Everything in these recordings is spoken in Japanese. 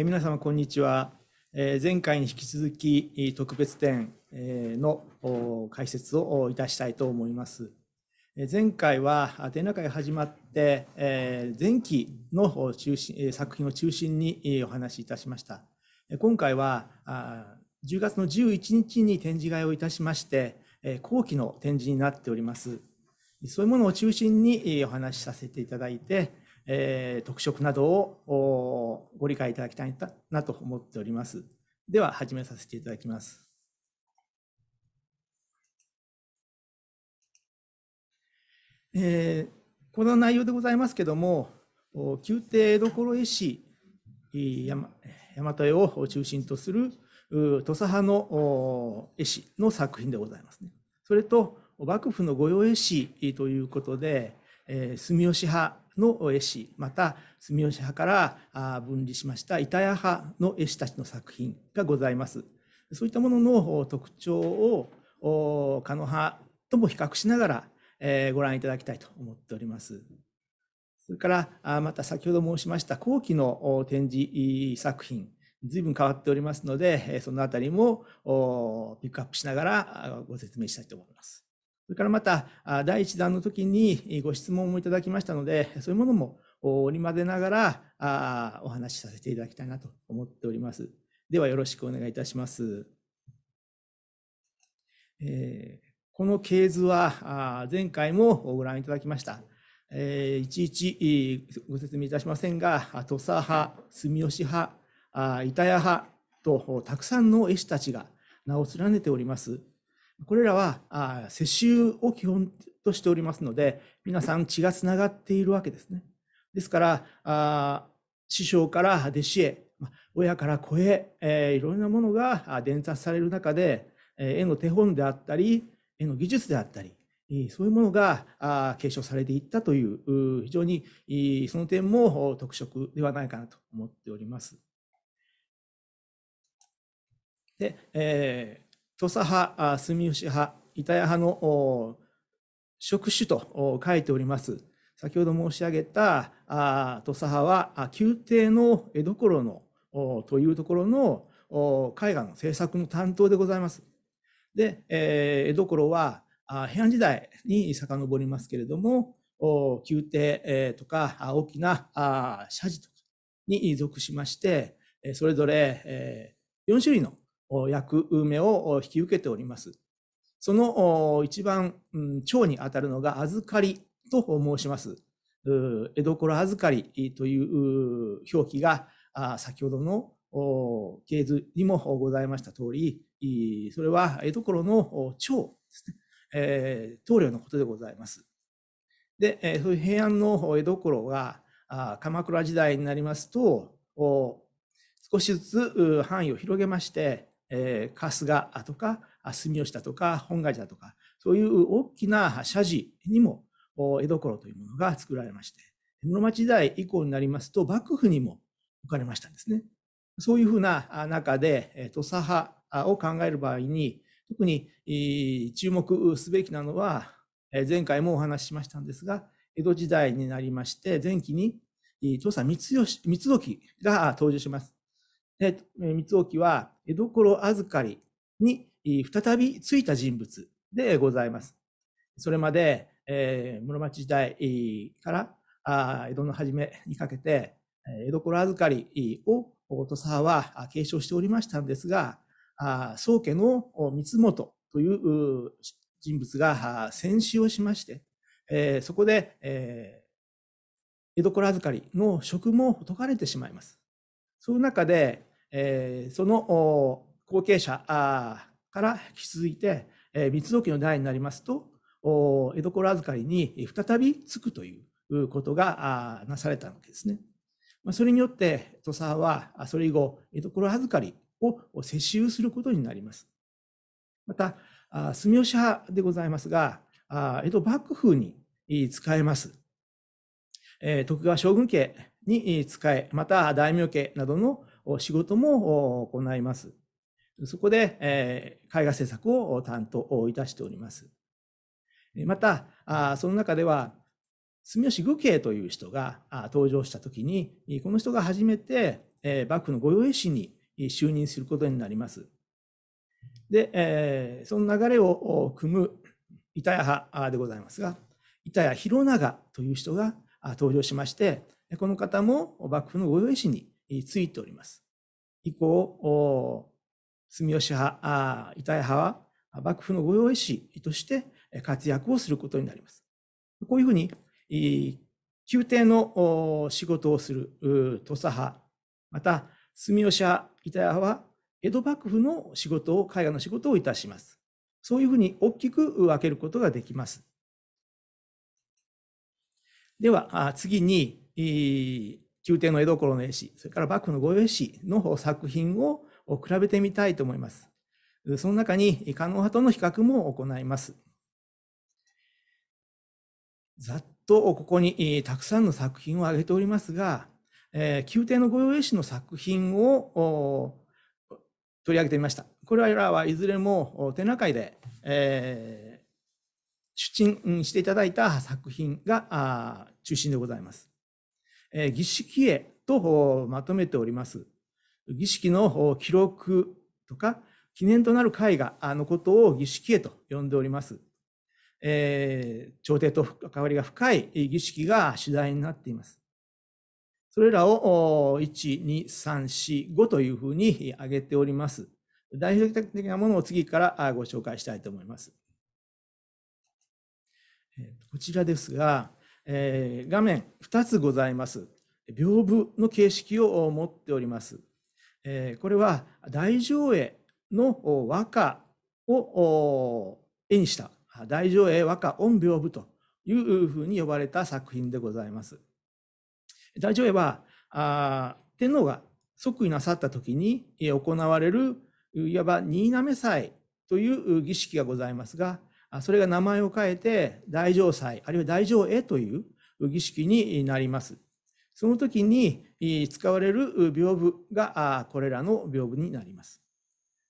え皆様こんにちは、え前回に引き続き特別展の解説をいたしたいと思います前回は展覧会が始まって、え前期の中心作品を中心にお話しいたしました今回は10月の11日に展示会をいたしまして後期の展示になっておりますそういうものを中心にお話しさせていただいてえー、特色などをご理解いただきたいなと思っております。では始めさせていただきます。えー、この内容でございますけれども、宮廷どころ絵師大和絵を中心とする土佐派の絵師の作品でございますね。それと幕府の御用絵師ということで、えー、住吉派の絵師また住吉派から分離しました板谷派の絵師たちの作品がございます。そういったものの特徴を狩野派とも比較しながら、えご覧いただきたいと思っております。それからまた先ほど申しました後期の展示作品ずいぶん変わっておりますのでそのあたりもピックアップしながらご説明したいと思います。それからまた、第1弾の時にご質問もいただきましたので、そういうものも織り交ぜながらお話しさせていただきたいなと思っております。ではよろしくお願いいたします。えー、この系図は前回もご覧いただきました。えー、いちいちご説明いたしませんが、土佐派、住吉派、板谷派とたくさんの絵師たちが名を連ねております。これらはあ世襲を基本としておりますので、皆さん血がつながっているわけですね。ですから、あ師匠から弟子へ、親から子へ、えー、いろんなものが伝達される中で、絵の手本であったり、絵の技術であったり、そういうものが継承されていったという、非常にその点も特色ではないかなと思っております。で、えー土佐派、住吉派、板谷派の職種と書いております。先ほど申し上げた土佐派は宮廷の江戸頃のというところの絵画の制作の担当でございます。で、江戸絵は平安時代に遡りますけれども宮廷とか大きな社寺とかに属しましてそれぞれ4種類の役目を引き受けております。その一番、長にあたるのが預かりと申します。江戸頃預かりという表記が先ほどの経図にもございました通り、それは江戸頃の長ですね、えー、棟梁のことでございます。で、そういう平安の江戸頃が鎌倉時代になりますと、少しずつ範囲を広げまして、えー、春日とか住吉だとか本願寺だとかそういう大きな社寺にも江戸頃というものが作られまして室町時代以降になりますと幕府にも置かれましたんですね。そういうふうな中で土佐派を考える場合に特に注目すべきなのは前回もお話ししましたんですが江戸時代になりまして前期に土佐光光時が登場します。え三沖は江戸頃預かりに再びついた人物でございます。それまで、えー、室町時代から江戸の初めにかけて江戸頃預かりを土佐は継承しておりましたんですが、宗家の三本という人物が戦死をしまして、えー、そこで、えー、江戸頃預かりの職も解かれてしまいます。その中で、えー、その後継者から引き続いて、えー、密造家の代になりますと、お江戸頃預かりに再びつくということがあなされたわけですね。まあ、それによって、土佐はそれ以後、江戸頃預かりを接収することになります。また、あ住吉派でございますが、あ江戸幕府に使えます。え徳川将軍家に使え、また大名家などの仕事も行います。そこで、えー、絵画制作を担当いたしております。また、あその中では、住吉愚慶という人があ登場したときに、この人が初めて、えー、幕府の御用絵師に就任することになります。で、えー、その流れを組む板谷派でございますが、板谷弘長という人が登場しまして、この方も幕府の御用絵師についております。以降、住吉派、板体派は幕府の御用絵師として活躍をすることになります。こういうふうに、宮廷の仕事をする土佐派、また住吉派、板体派は江戸幕府の仕事を、絵画の仕事をいたします。そういうふうに大きく分けることができます。では、次に、宮廷の江戸頃の絵師、それから幕府の御用絵師の作品を比べてみたいと思います。その中に、狩野派との比較も行います。ざっとここにたくさんの作品を挙げておりますが、えー、宮廷の御用絵師の作品を取り上げてみました。これらはいずれも展覧会で、えー、出陳していただいた作品が中心でございます。儀式へとまとめております。儀式の記録とか記念となる絵画のことを儀式へと呼んでおります。えー、朝廷と関わりが深い儀式が主題になっています。それらを1、2、3、4、5というふうに挙げております。代表的なものを次からご紹介したいと思います。こちらですが、えー、画面2つございます。屏風の形式を持っております。えー、これは大上絵の和歌を絵にした大上絵和歌音屏風というふうに呼ばれた作品でございます。大乗絵はあ天皇が即位なさった時に行われるいわば新滑祭という儀式がございますがそれが名前を変えて大乗祭、あるいは大乗へという儀式になります。その時に使われる屏風がこれらの屏風になります。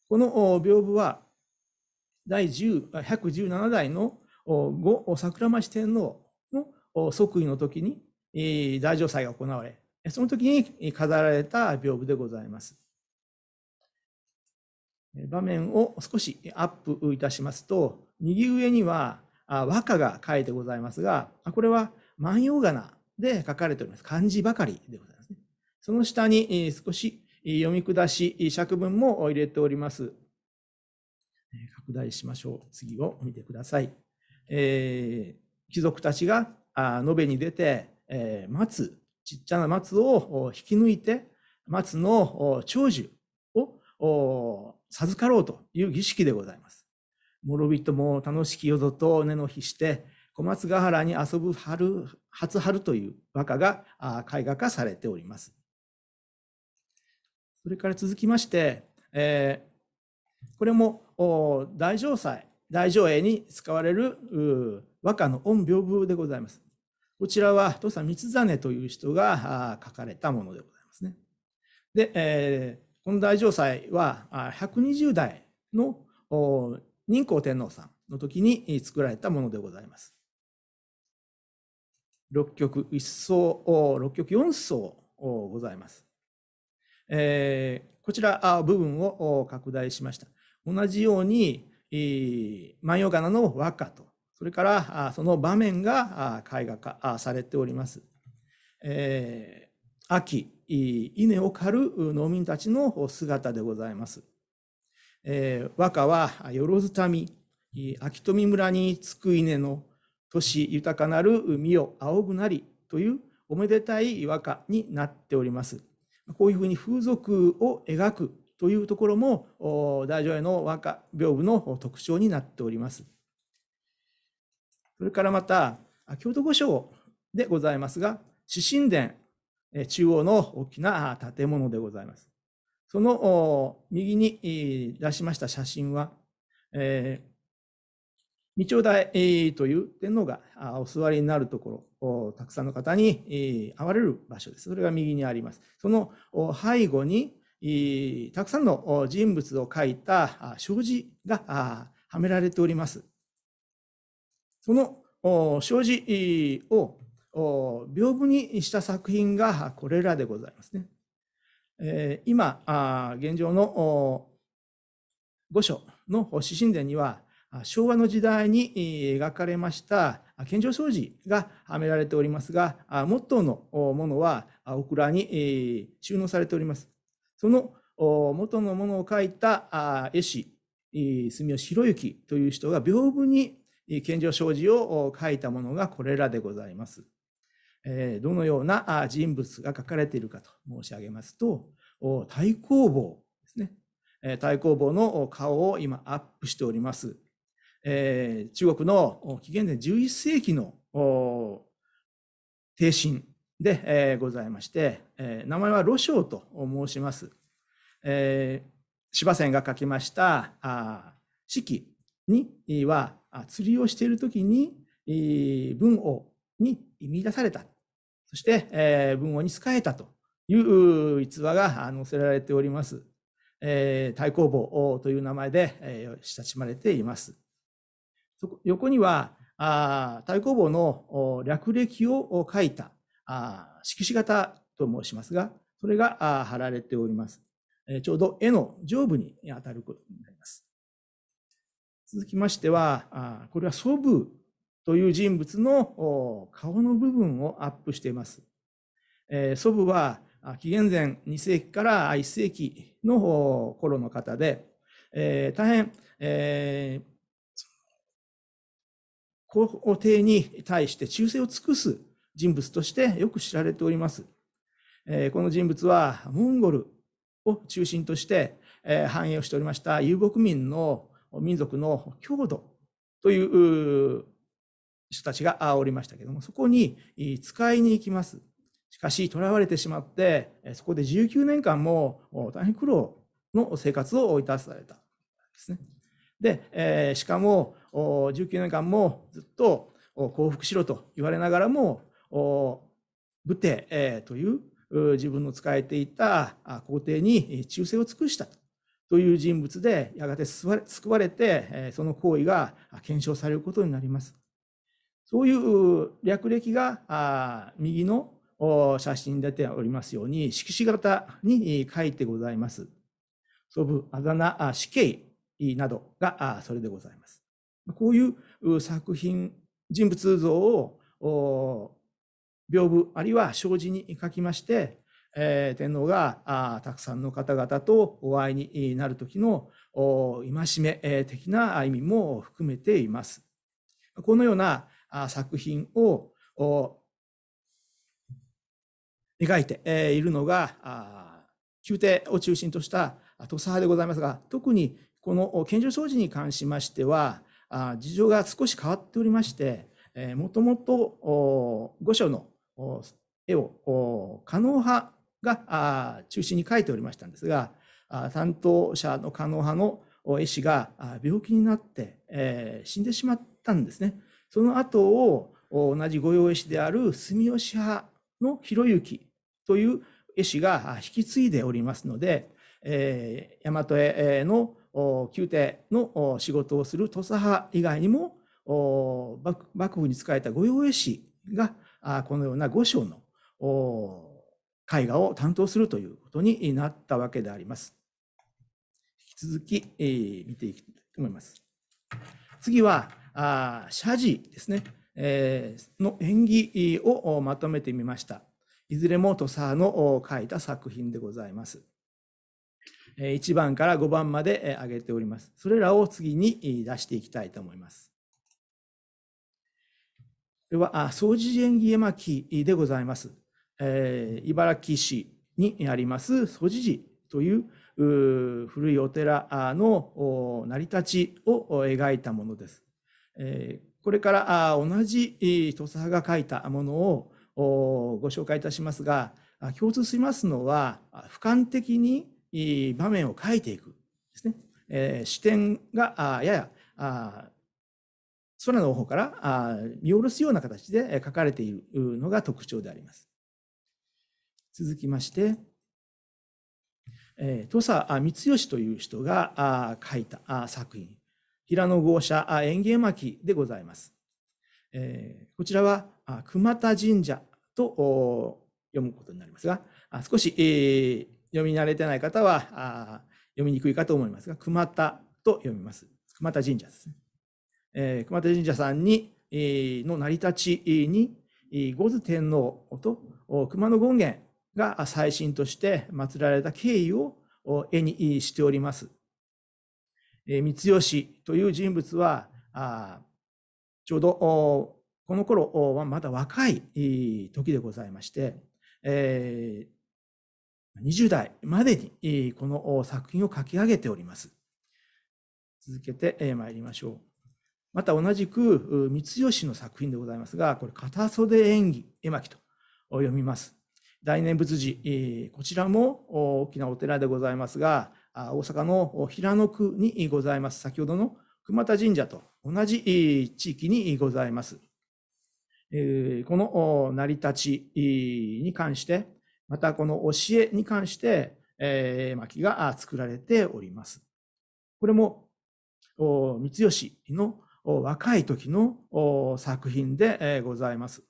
この屏風は第10 117代の後桜町天皇の即位の時に大乗祭が行われ、その時に飾られた屏風でございます。場面を少しアップいたしますと、右上には和歌が書いてございますが、これは万葉仮名で書かれております。漢字ばかりでございますね。その下に少し読み下し、釈文も入れております。拡大しましょう。次を見てください。えー、貴族たちが延べに出て、えー、松、ちっちゃな松を引き抜いて、松の長寿を授かろうという儀式でございます。諸人も楽しきぞと根の日して小松ヶ原に遊ぶ春初春という和歌が絵画化されております。それから続きまして、えー、これも大上祭大上営に使われる和歌の音屏風でございます。こちらは土佐光実という人が書かれたものでございますね。で、えー、この大上祭は120代の仁光天皇さんの時に作られたものでございます。6曲1層、6曲4層ございます。えー、こちら部分を拡大しました。同じように、え万葉仮名の和歌と、それからその場面が絵画化されております。えー、秋、稲を刈る農民たちの姿でございます。えー、和歌はよろずたみ、秋富村につく稲の年豊かなる海を仰ぐなりというおめでたい和歌になっております。こういうふうに風俗を描くというところも大乗への和歌屏風の特徴になっております。それからまた京都御所でございますが、獅神殿中央の大きな建物でございます。その右に出しました写真は、えー、道台という天皇がお座りになるところ、たくさんの方に会われる場所です。それが右にあります。その背後にたくさんの人物を書いた障子がはめられております。その障子を屏風にした作品がこれらでございますね。え今あ、現状の御所の獅神殿には、昭和の時代に描かれました献上障子がはめられておりますが、モットーのものはオクラに収納されております。その元のものを書いた絵師、住吉弘之という人が屏風に献上障子を書いたものがこれらでございます。どのような人物が書かれているかと申し上げますと、太公望ですね。太公望の顔を今アップしております。中国の紀元前11世紀の帝神でございまして、名前は露章と申します。芝仙が書きました四季には釣りをしている時に文王に見出されたそして、えー、文王に仕えたという逸話が載せられております。えー、太公坊という名前で、えー、親しまれています。横には、あ太公坊の略歴を書いたあ色紙型と申しますが、それが貼られております。ちょうど絵の上部に当たることになります。続きましては、これは祖父という人物の顔の部分をアップしています。祖父は紀元前2世紀から1世紀の頃の方で、大変、え皇帝に対して忠誠を尽くす人物としてよく知られております。この人物はモンゴルを中心として繁栄をしておりました遊牧民の民族の郷土という人たちがおりましたけども、そこに使いに行きます。しかし、囚われてしまって、そこで19年間も大変苦労の生活をいたされたですね。で、しかも、19年間もずっと降伏しろと言われながらも、武帝、という自分の仕えていた皇帝に忠誠を尽くしたという人物で、やがて救われて、その行為が検証されることになります。そういう略歴が右の写真に出ておりますように、色紙型に書いてございます。祖父、あだ名、死刑などがそれでございます。こういう作品、人物像を屏風あるいは障子に書きまして、え天皇がたくさんの方々とお会いになる時の戒め的な意味も含めています。このような作品を描いているのが宮廷を中心とした土佐派でございますが特にこの献上掃除に関しましては事情が少し変わっておりましてもともと御所の絵を狩野派が中心に描いておりましたんですが担当者の狩野派の絵師が病気になって死んでしまったんですね。その後を同じ御用絵師である住吉派の広行という絵師が引き継いでおりますので、えー、大和絵の宮廷の仕事をする土佐派以外にも幕府に仕えた御用絵師がこのような御所の絵画を担当するということになったわけであります。引き続き、え見ていきたいと思います。次はあ謝辞ですね、えー、の演技をまとめてみました。いずれも土佐の書いた作品でございます。1番から5番まで挙げております。それらを次に出していきたいと思います。これは、掃除縁起絵巻でございます。えー、茨城市にあります総除寺という古いお寺の成り立ちを描いたものです。これから同じ土佐が書いたものをご紹介いたしますが共通しますのは俯瞰的に場面を書いていくですね視点がやや空の方から見下ろすような形で書かれているのが特徴であります。続きまして、土佐光義という人が書いた作品平野豪社園芸巻でございます。えー、こちらは熊田神社と読むことになりますが、少し、えー、読み慣れてない方は読みにくいかと思いますが、熊田と読みます。熊田神社ですね。えー、熊田神社さんに、えー、の成り立ちに、五頭天皇と熊野権現が最新として祀られた経緯を絵にしております。三吉という人物はちょうどこの頃はまだ若い時でございまして、えー、20代までにこの作品を書き上げております。続けてまいりましょう。また同じく三吉の作品でございますが、これ、片袖演技絵巻と読みます。大念仏寺、こちらも大きなお寺でございますが、大阪の平野区にございます。先ほどの熊田神社と同じ地域にございます。この成り立ちに関して、またこの教えに関して、巻が作られております。これも三吉の若い時の作品でございます。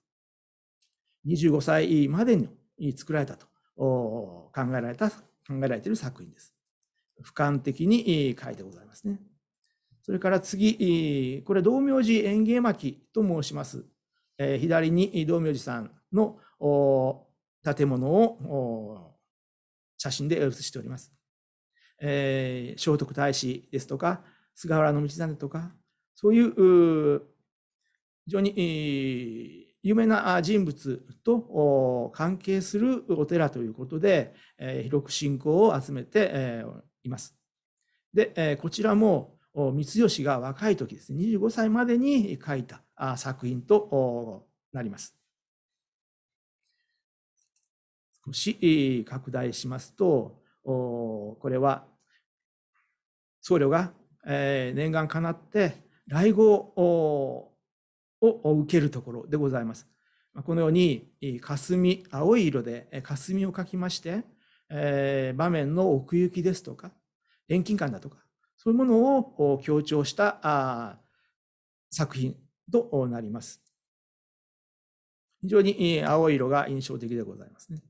25歳までに作られたと考えられた、考えられている作品です。俯瞰的に書いてございますね。それから次、これ、道明寺園芸巻と申します。左に道明寺さんの建物を写真で写しております。聖徳太子ですとか、菅原道真とか、そういう非常に有名な人物と関係するお寺ということで、広く信仰を集めています。で、えこちらも光吉が若い時ですね、25歳までに書いた作品となります。少し拡大しますと、これは僧侶が念願かなって来号を受けるところでございます。このように霞青い色で霞を描きましてえー、場面の奥行きですとか、遠近感だとか、そういうものを強調した作品となります。非常に青い色が印象的でございますね。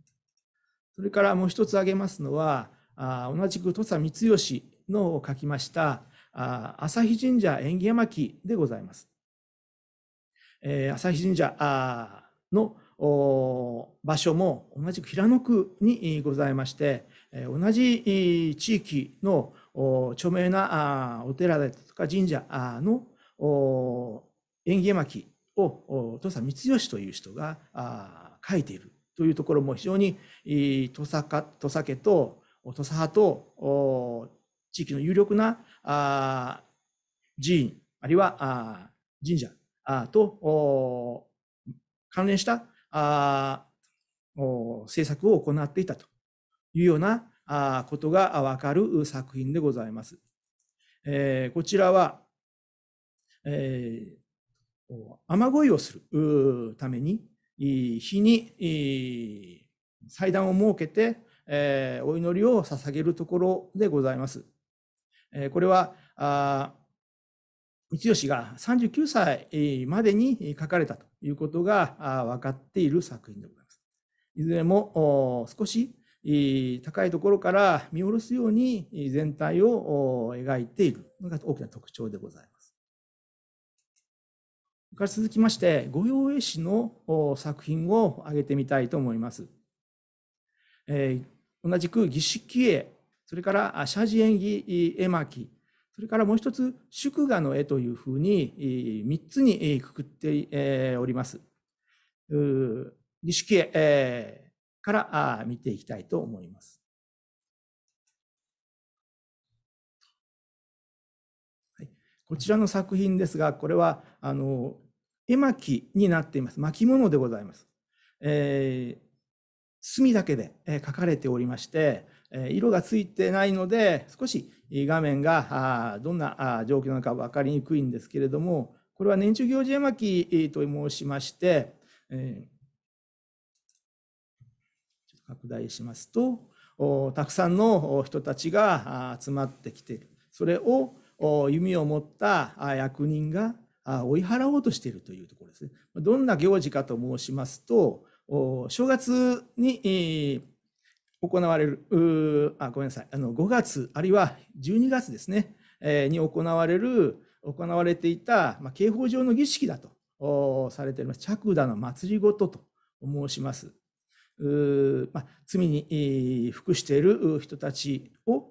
それからもう一つ挙げますのは、あ同じく土佐光義の書きましたあ朝日神社縁起山記でございます。え朝日神社の場所も同じく平野区にございまして、同じ地域の著名なお寺だとか神社の縁起絵巻を土佐光義という人が書いているというところも非常に土佐か土佐家と土佐派と地域の有力な寺院あるいは神社と関連したあ制作を行っていたというようなことがわかる作品でございます。えー、こちらは、えー、雨乞いをするために、日に祭壇を設けて、えー、お祈りを捧げるところでございます。えー、これは、あ光吉が39歳までに書かれたということが分かっている作品でございます。いずれも少し高いところから見下ろすように全体を描いているのが大きな特徴でございます。から続きまして、御用絵師の作品を挙げてみたいと思います。え同じく儀式絵、それから謝辞演技絵巻、それからもう一つ、祝賀の絵というふうに三つにくくっております。錦絵から見ていきたいと思います。こちらの作品ですが、これはあの絵巻になっています。巻物でございます。えー、墨だけで、え書かれておりまして、色がついてないので少し画面がどんな状況なのか分かりにくいんですけれどもこれは年中行事絵巻と申しまして、え拡大しますとたくさんの人たちが集まってきているそれを弓を持った役人が追い払おうとしているというところですね。どんな行事かと申しますと正月に行われる、あごめんなさいあの、5月、あるいは12月ですね、えー、に行われる、行われていた、まあ、刑法上の儀式だとされております、着打の祭りごとと申します。まあ、罪に服している人たちを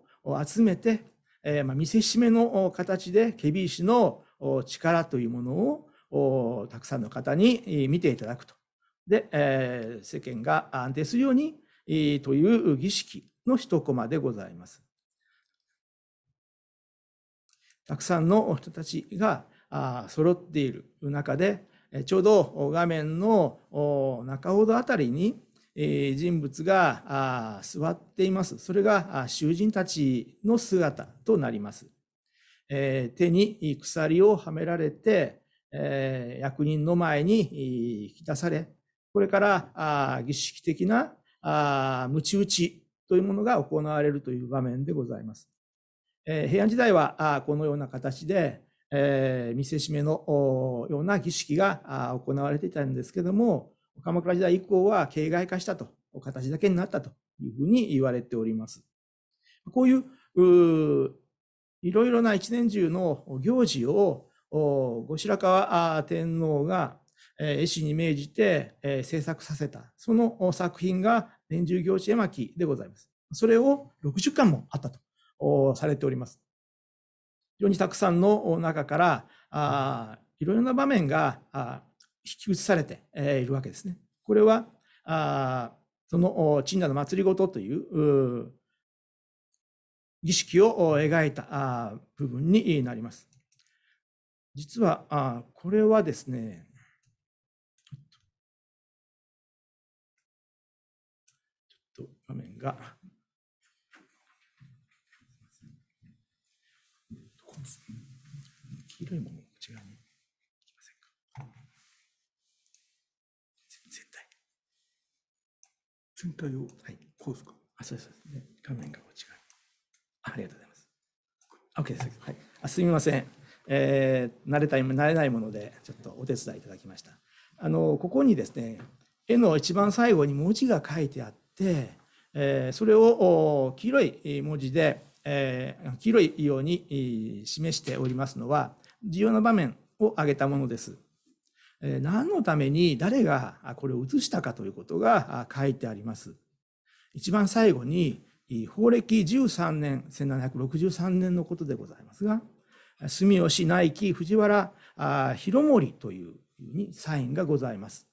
集めて、えー、まあ、見せしめの形で、ケビー氏の力というものをたくさんの方に見ていただくと。で、えー、世間が安定するようにという儀式の一コマでございます。たくさんの人たちが揃っている中で、ちょうど画面の中ほどあたりに人物が座っています。それが囚人たちの姿となります。手に鎖をはめられて、役人の前に引き出され、これから儀式的なあ鞭打ちというものが行われるという場面でございます。え平安時代はこのような形で、え見せしめのような儀式が行われていたんですけども、鎌倉時代以降は形骸化したと、形だけになったというふうに言われております。こういう、いろいろな一年中の行事を、後白河天皇がえー、絵師に命じて、えー、制作させた、その作品が年中行事絵巻でございます。それを60巻もあったとされております。非常にたくさんの中から、あいろいろな場面があ引き写されて、えー、いるわけですね。これは、あその陳羅の祭りごとという儀式を描いた部分になります。実は、あこれはですね、画面が、黄色いもの内側に行全体。全体を、はい、こうですかあ、そうです、ね。画面がこっち側ありがとうございます。OK です。はい、あすみません。えー、慣れたい慣れないものでちょっとお手伝いいただきました。あのここにですね絵の一番最後に文字が書いてあってそれを黄色い文字で、黄色いように示しておりますのは重要な場面を挙げたものです。何のために誰がこれを写したかということが書いてあります。一番最後に法暦13年1763年のことでございますが住吉内記藤原広盛というにサインがございます。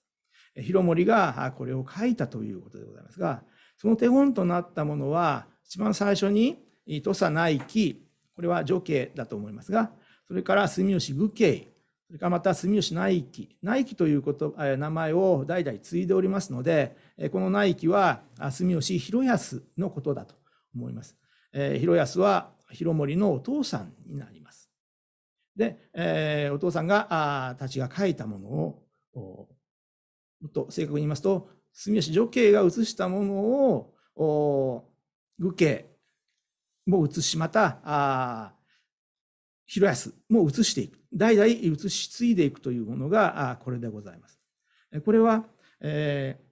広盛がこれを書いたということでございますがその手本となったものは、一番最初に、土佐内記、これは女系だと思いますが、それから住吉愚系、それからまた住吉内記、内記ということ名前を代々継いでおりますので、この内記は住吉広康のことだと思います。広康は広森のお父さんになります。で、えー、お父さんがあたちが書いたものをもっと正確に言いますと住吉女系が写したものを武家も写しまたあ広安も写していく代々写し継いでいくというものがこれでございます。これは、えー、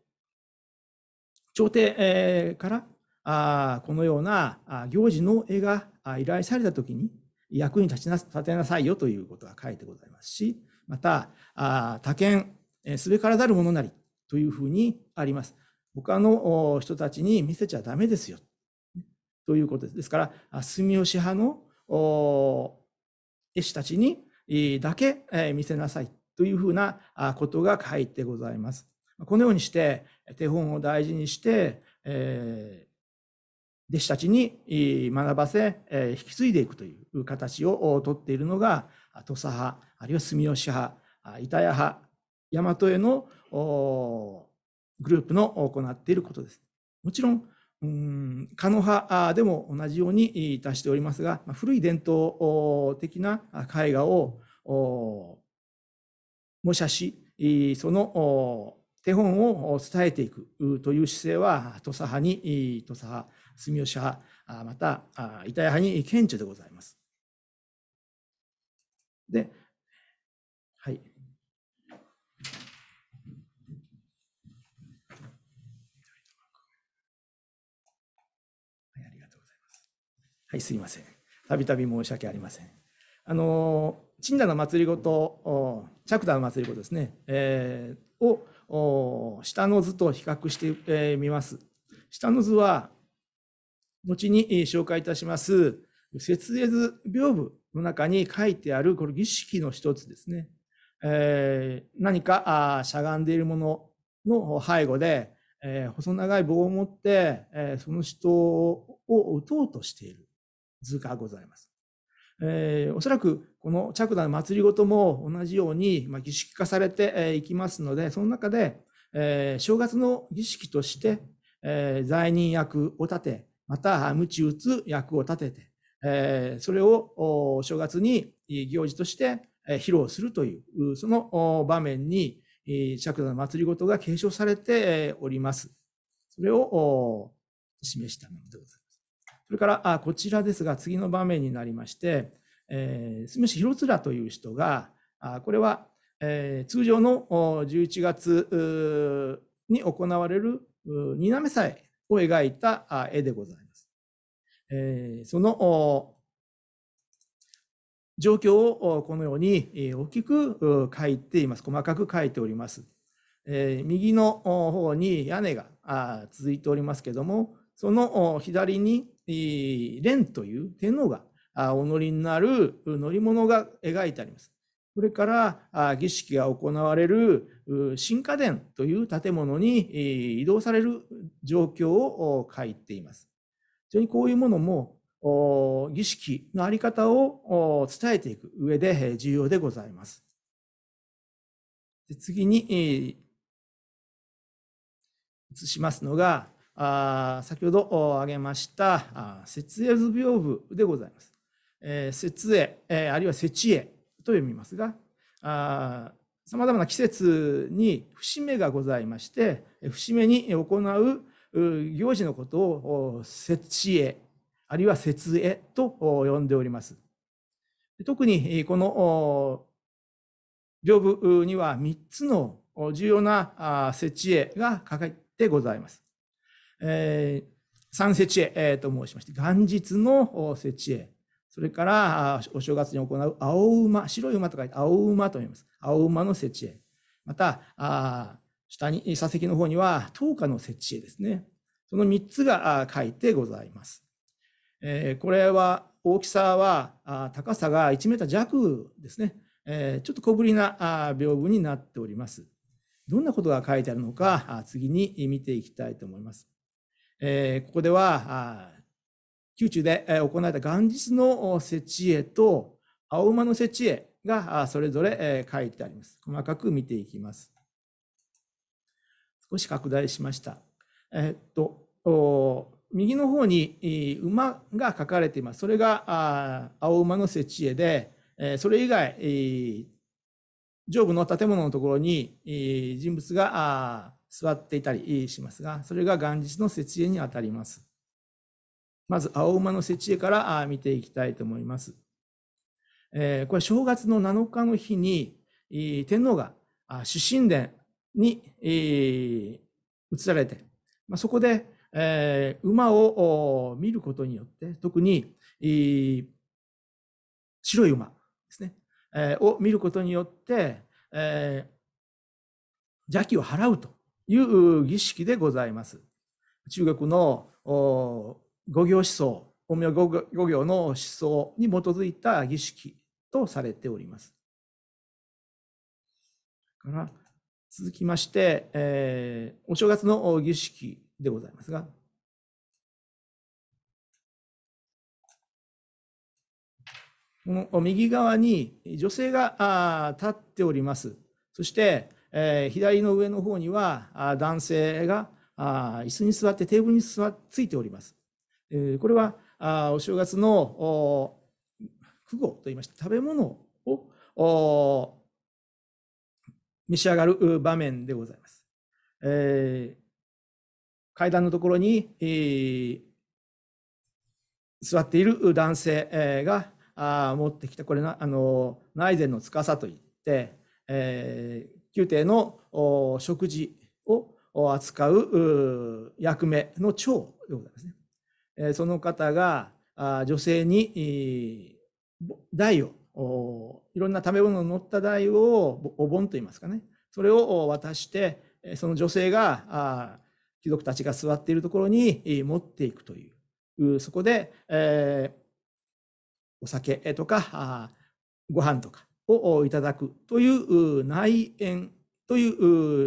朝廷、えー、からあこのような行事の絵が依頼された時に役に立ちな立てなさいよということが書いてございますしまた他県すべからざるものなりというふうにあります。他の人たちに見せちゃダメですよ。ということです。ですから、住吉派の絵師たちにだけ見せなさいというふうなことが書いてございます。このようにして、手本を大事にして、え弟子たちに学ばせ、引き継いでいくという形をとっているのが、土佐派、あるいは住吉派、板谷派、大和へのグループの行っていることです。もちろん、うん可能派でも同じようにたしておりますが、古い伝統的な絵画を模写し、その手本を伝えていくという姿勢は、土佐派に土佐派、住吉派、また板谷派に顕著でございます。で、はい、すいません。たびたび申し訳ありません。あの、チンの祭りごと、チャクダの祭りごとですね、えー、を下の図と比較してみ、えー、ます。下の図は、後に紹介いたします、節絵図屏風の中に書いてある、これ儀式の一つですね。えー、何かあしゃがんでいるものの背後で、えー、細長い棒を持って、えー、その人を撃とうとしている。図がございます。えー、おそらくこの着ャの祭りごとも同じように、まあ、儀式化されていきますので、その中で、えー、正月の儀式として、えー、罪人役を立て、また、鞭打つ役を立てて、えー、それを正月に行事として披露するという、その場面に、チャクの祭りごとが継承されております。それを示したものでございます。それからあこちらですが次の場面になりまして、えー、住吉弘面という人があこれは、えー、通常の11月に行われる二滑祭を描いた絵でございます。えー、その状況をこのように大きく書いています。細かく書いております。えー、右の方に屋根が続いておりますけども、その左に蓮という天皇がお乗りになる乗り物が描いてあります。それから儀式が行われる新家殿という建物に移動される状況を書いています。非常にこういうものも儀式のあり方を伝えていく上で重要でございます。次に移しますのがあ先ほど挙げました節営図屏風でございます。えー、節営、えー、あるいは節営と読みますがさまざまな季節に節目がございまして節目に行う行事のことを節営あるいは節営と呼んでおります。特にこの屏風には3つの重要な設置絵が書かれてございます。えー、三節知恵と申しまして、元日の節知恵。それから、お正月に行う青馬、白い馬と書いて青馬と言います。青馬の節知恵。また、あ下に、座席の方には、10日の節知ですね。その3つが書いてございます。えー、これは、大きさは、高さが1メーター弱ですね。えー、ちょっと小ぶりな屏風になっております。どんなことが書いてあるのか、次に見ていきたいと思います。えー、ここでは、宮中で行われた元日の設置絵と青馬の設置絵がそれぞれ書いてあります。細かく見ていきます。少し拡大しました。えー、っと、右の方に馬が書かれています。それが青馬の設置絵で、それ以外、上部の建物のところに人物が座っていたりしますが、それが元日の設営にあたります。まず、青馬の設営から見ていきたいと思います。えこれ、正月の7日の日に、天皇が主神殿に移られて、まそこで、え馬を見ることによって、特に、白い馬ですね、えを見ることによって、え邪気を払うという儀式でございます。中国の五行思想、陰名五行の思想に基づいた儀式とされております。から続きまして、えー、お正月の儀式でございますが、この右側に女性が立っております。そして、えー、左の上の方には男性が椅子に座ってテーブルに座っついております。えー、これはお正月の苦語といいまして食べ物を召し上がる場面でございます。えー、階段のところに、えー、座っている男性が持ってきたこれなあの内膳の司といって、えー、宮廷の食事を扱う役目の長でございますね。その方が女性に台をいろんな食べ物の乗った台をお盆と言いますかねそれを渡してその女性が貴族たちが座っているところに持っていくというそこで、えー、お酒とかご飯とかをいただくという内縁とい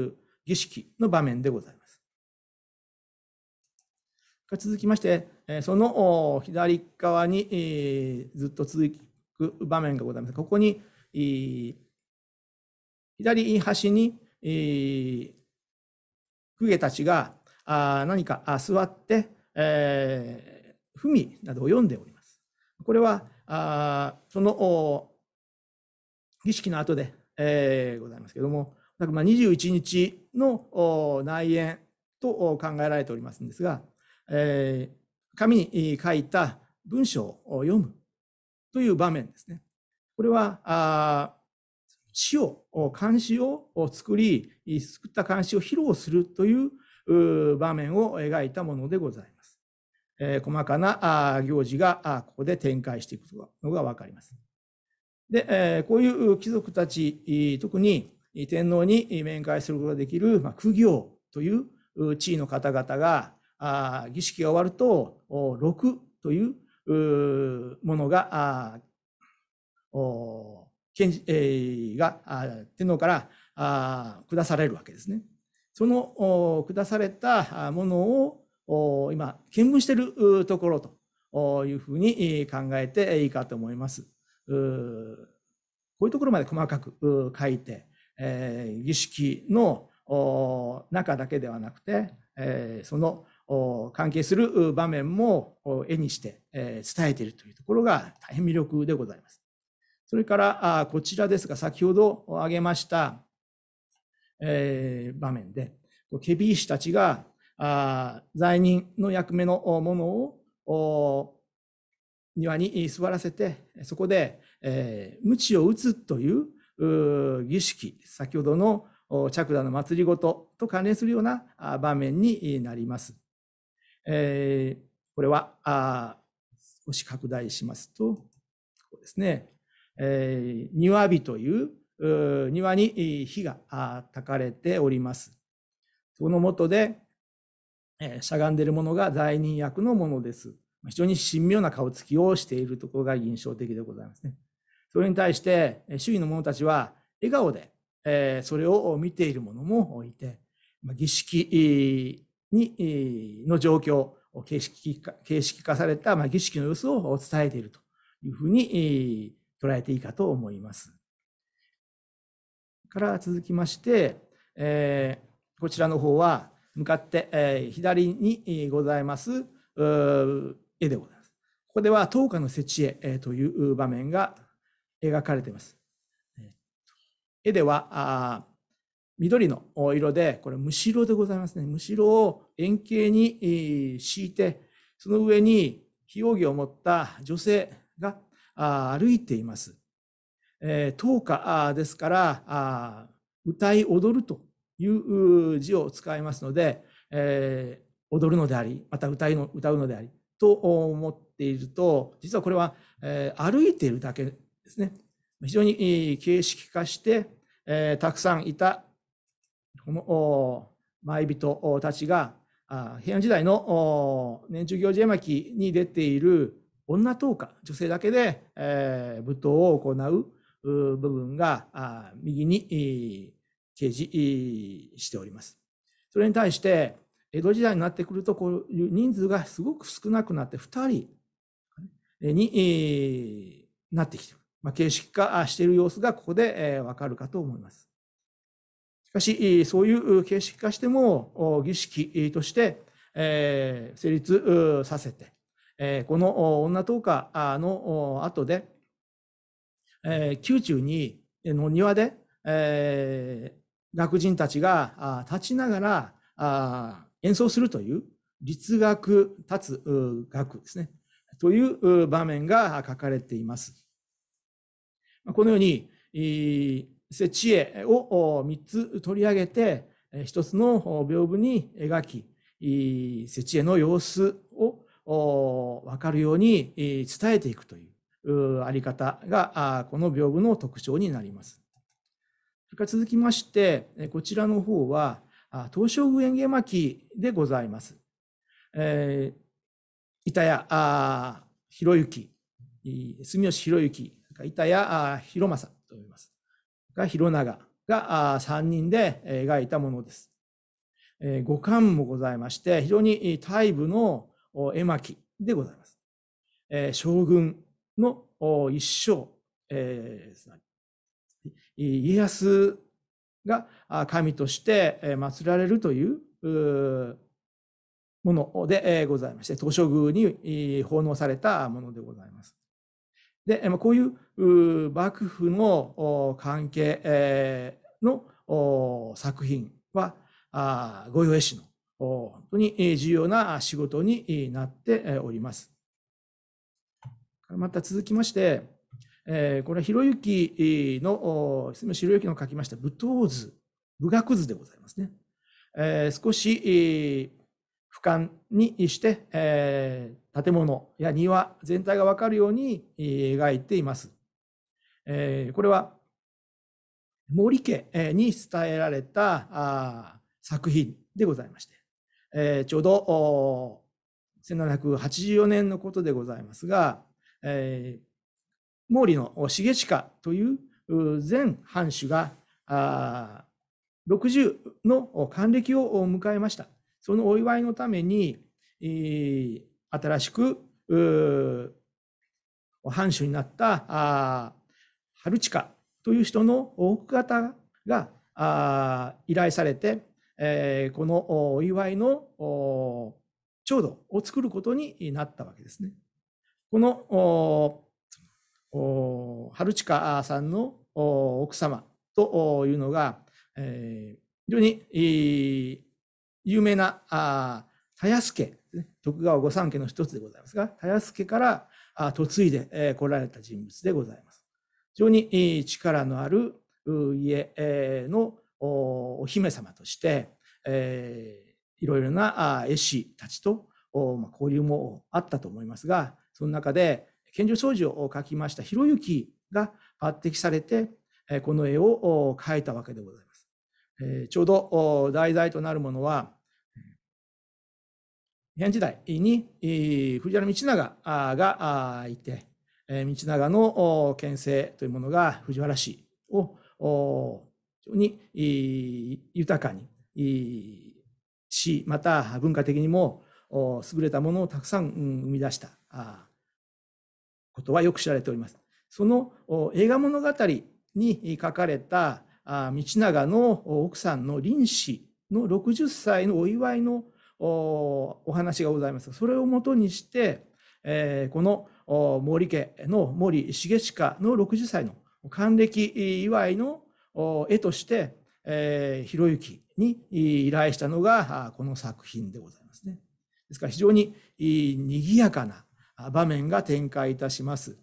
う儀式の場面でございます。続きまして、その左側にずっと続く場面がございます。ここに左端に公家たちが何か座って、文などを読んでおります。これはその儀式の後で、えー、ございますけども、なんかまあ21日の内縁と考えられておりますんですが、えー、紙に書いた文章を読むという場面ですね。これは、あ詩を、漢詩を作り、作った漢詩を披露するという場面を描いたものでございます。えー、細かな行事がここで展開していくのが分かります。で、えこういう貴族たち、特に天皇に面会することができる、まあ、苦行という地位の方々が、あ儀式が終わると、6というものが、お検えー、が天皇からあ下されるわけですね。その下されたものを今、見聞しているところというふうに考えていいかと思います。こういうところまで細かく書いて、えー、儀式の中だけではなくて、えー、その関係する場面も絵にして、えー、伝えているというところが大変魅力でございます。それからあこちらですが先ほど挙げました、えー、場面でケビー氏たちがあ罪人の役目のものを庭に座らせて、そこで、えー、鞭を打つという儀式、先ほどの着座の祭りごとと関連するような場面になります。えー、これは少し拡大しますと、こですね、えー、庭火という庭に火が焚かれております。そのもとで、えー、しゃがんでいるものが罪人役のものです。非常に神妙な顔つきをしているところが印象的でございますね。それに対して、周囲の者たちは笑顔で、えそれを見ている者もいて、儀式にの状況、形式化形式化された儀式の様子を伝えているというふうに捉えていいかと思います。から続きまして、えこちらの方は向かって、え左にございます絵でございます。ここでは灯火の設置絵という場面が描かれています。絵では緑の色で、これむしろでございますね。むしろを円形に敷いて、その上に非容を持った女性が歩いています。灯火ですから、歌い踊るという字を使いますので、踊るのであり、また歌いの歌うのであり、と思っていると、実はこれは、え歩いているだけですね。非常に形式化して、えたくさんいたこの前人たちが平安時代の年中行事絵巻に出ている女等か女性だけで、え舞踏を行う部分が右に掲示しております。それに対して江戸時代になってくると、こういう人数がすごく少なくなって、2人に、えー、なってきている。まあ、形式化している様子がここで、えー、わかるかと思います。しかし、そういう形式化しても、儀式として、えー、成立させて、えー、この女1下日の後で、えー、宮中に、の庭で、えー、学人たちが立ちながら、演奏するという立学、立つ学ですね。という場面が書かれています。このように、設知恵を3つ取り上げて、1つの屏風に描き、設知恵の様子を分かるように伝えていくというあり方が、この屏風の特徴になります。それから続きまして、こちらの方は、東照宮園芸巻でございます。えー、板谷広之、住吉広之、板谷広正と呼びます。が広長が三人で描いたものです。五巻もございまして、非常にイプの絵巻でございます。将軍の一生、えー、家康が神として祀られるというものでございまして、東照宮に奉納されたものでございます。で、こういう幕府の関係の作品は、御用絵師の本当に重要な仕事になっております。また続きまして、えー、これはひろゆきの、ひろゆきの書きました武闘図、武学図でございますね。えー、少し、えー、俯瞰にして、えー、建物や庭全体がわかるように、えー、描いています。えー、これは森家に伝えられたあ作品でございまして、えー、ちょうど1784年のことでございますが、えー、毛利の重近という全藩主が60の還暦を迎えました。そのお祝いのために、新しく藩主になった春近という人の奥方が依頼されて、このお祝いの長度を作ることになったわけですね。この春近さんの奥様というのが、えー、非常に、えー、有名な田安家、徳川御三家の一つでございますが、田安家から嫁いで、来られた人物でございます。非常に力のある家のお姫様として、えー、いろいろな絵師たちと、交流もあったと思いますが、その中で、拳銃掃除を書きましたひろが抜擢されて、この絵を描いたわけでございます。ちょうど題材となるものは、平安時代に藤原道長がいて、道長の県政というものが藤原氏を非常に豊かにし、また文化的にも優れたものをたくさん生み出したことはよく知られております。その映画物語に書かれた道長の奥さんの臨死の60歳のお祝いのお話がございます。それをもとにして、えこの毛利家の森重親の60歳の還暦祝いの絵として、えー、ひろゆきに依頼したのがこの作品でございますね。ですから非常に賑やかな場面が展開いたします。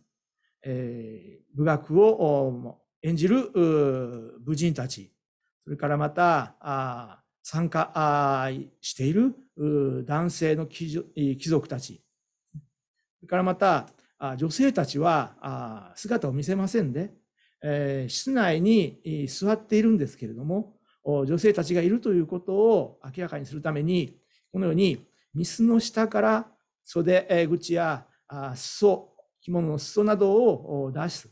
えー、武学を演じる武人たち、それからまた参加している男性の貴族たち、それからまた女性たちは姿を見せませんで、えー、室内に座っているんですけれども、女性たちがいるということを明らかにするために、このように、ミスの下から袖口や裾、着物の裾などを出す。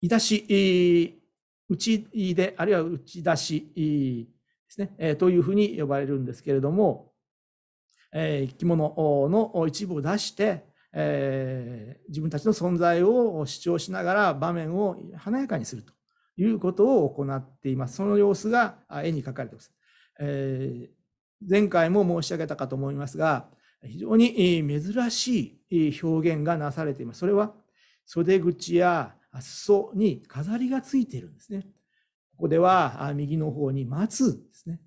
いだし、打ちで、あるいは打ち出しですね、というふうに呼ばれるんですけれども、着物の一部を出して、自分たちの存在を主張しながら場面を華やかにするということを行っています。その様子が絵に描かれています。え前回も申し上げたかと思いますが、非常に珍しい表現がなされています。それは袖口や裾に飾りがついているんですね。ここでは右の方に松ですね。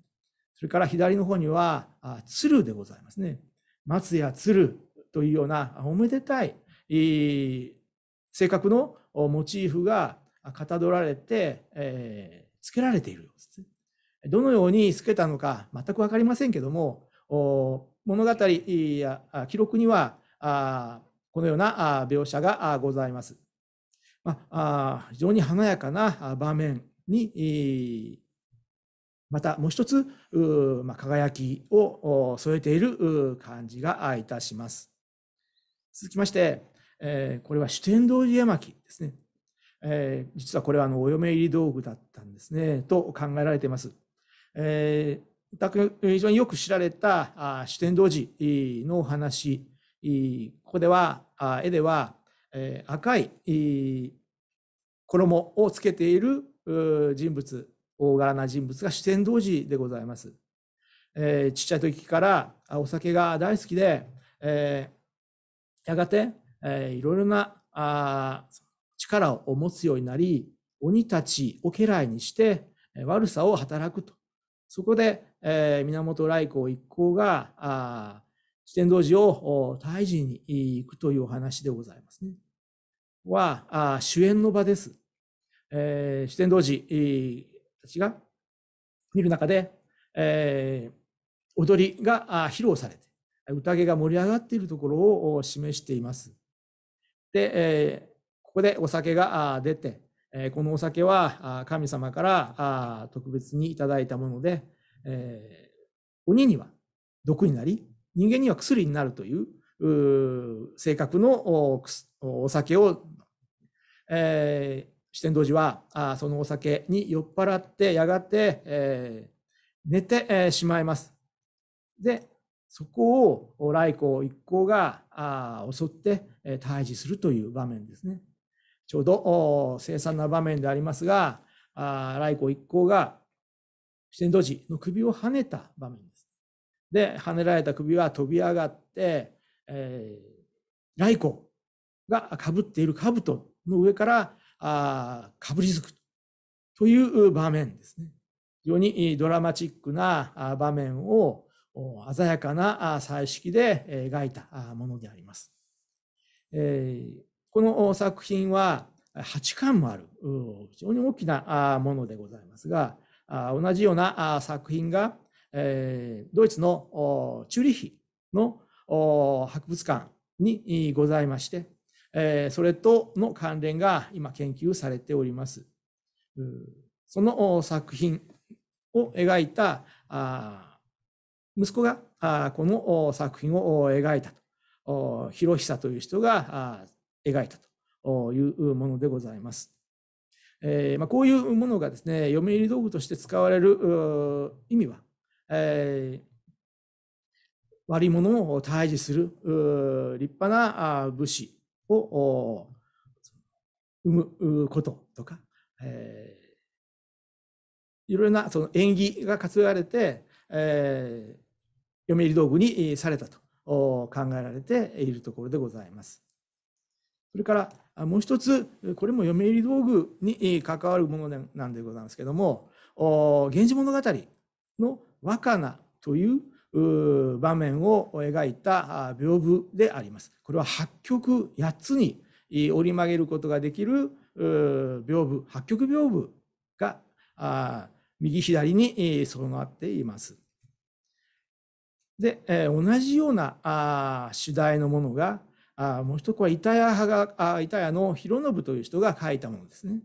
それから左の方には鶴でございますね。松や鶴というようなおめでたい、性格のモチーフがかたどられて、えー、けられているようですね。どのように透けたのか全く分かりませんけども物語や記録にはこのような描写がございます。まあ、非常に華やかな場面にまたもう一つ、ま輝きを添えている感じがいたします。続きまして、えこれは主天道寺絵巻ですね。え実はこれはあのお嫁入り道具だったんですねと考えられています。えー、た非常によく知られた主天童寺のお話ここでは絵では赤い衣をつけている人物大柄な人物が主天童寺でございます。えー、ちっちゃい時からお酒が大好きで、えー、やがて、えー、いろいろなあ力を持つようになり鬼たちを家来にして悪さを働くとそこで、えー、源来光一行が、あ四天道寺を退治に行くというお話でございますね。は、あ主演の場です。えー、四天道寺、えー、たちが見る中で、えー、踊りが披露されて、宴が盛り上がっているところを示しています。で、えー、ここでお酒が出て、えこのお酒は神様から特別にいただいたもので、え鬼には毒になり人間には薬になるという性格のお酒を、え四天王寺はあそのお酒に酔っ払ってやがて、え寝て、しまいます。でそこを来光一行が襲って退治するという場面ですね。ちょうど凄惨な場面でありますが、来光一行が戦当時の首をはねた場面です。で、はねられた首は飛び上がって、えー、来光がかぶっている兜の上からあかぶりつくという場面ですね。非常にドラマチックな場面を鮮やかな彩色で描いたものであります。えー、この作品は8巻もある非常に大きなものでございますが同じような作品がドイツのチューリヒの博物館にございましてそれとの関連が今研究されております。その作品を描いた息子がこの作品を描いたと広久という人が描いたというものでございます。えーまあ、こういうものがですね、嫁入り道具として使われる意味は、えー、悪いものを退治する立派な武士を生むこととか、えー、いろいろなその縁起が担がれて、えー、嫁入り道具にされたと考えられているところでございます。それからもう一つ、これも嫁入り道具に関わるものなんでございますけども、源氏物語の和菜なという場面を描いた屏風であります。これは八曲8つに折り曲げることができる屏風、八曲屏風が右左に備わっています。で、同じような主題のものがあもう一つは板谷派があ板谷の広信という人が書いたものですね。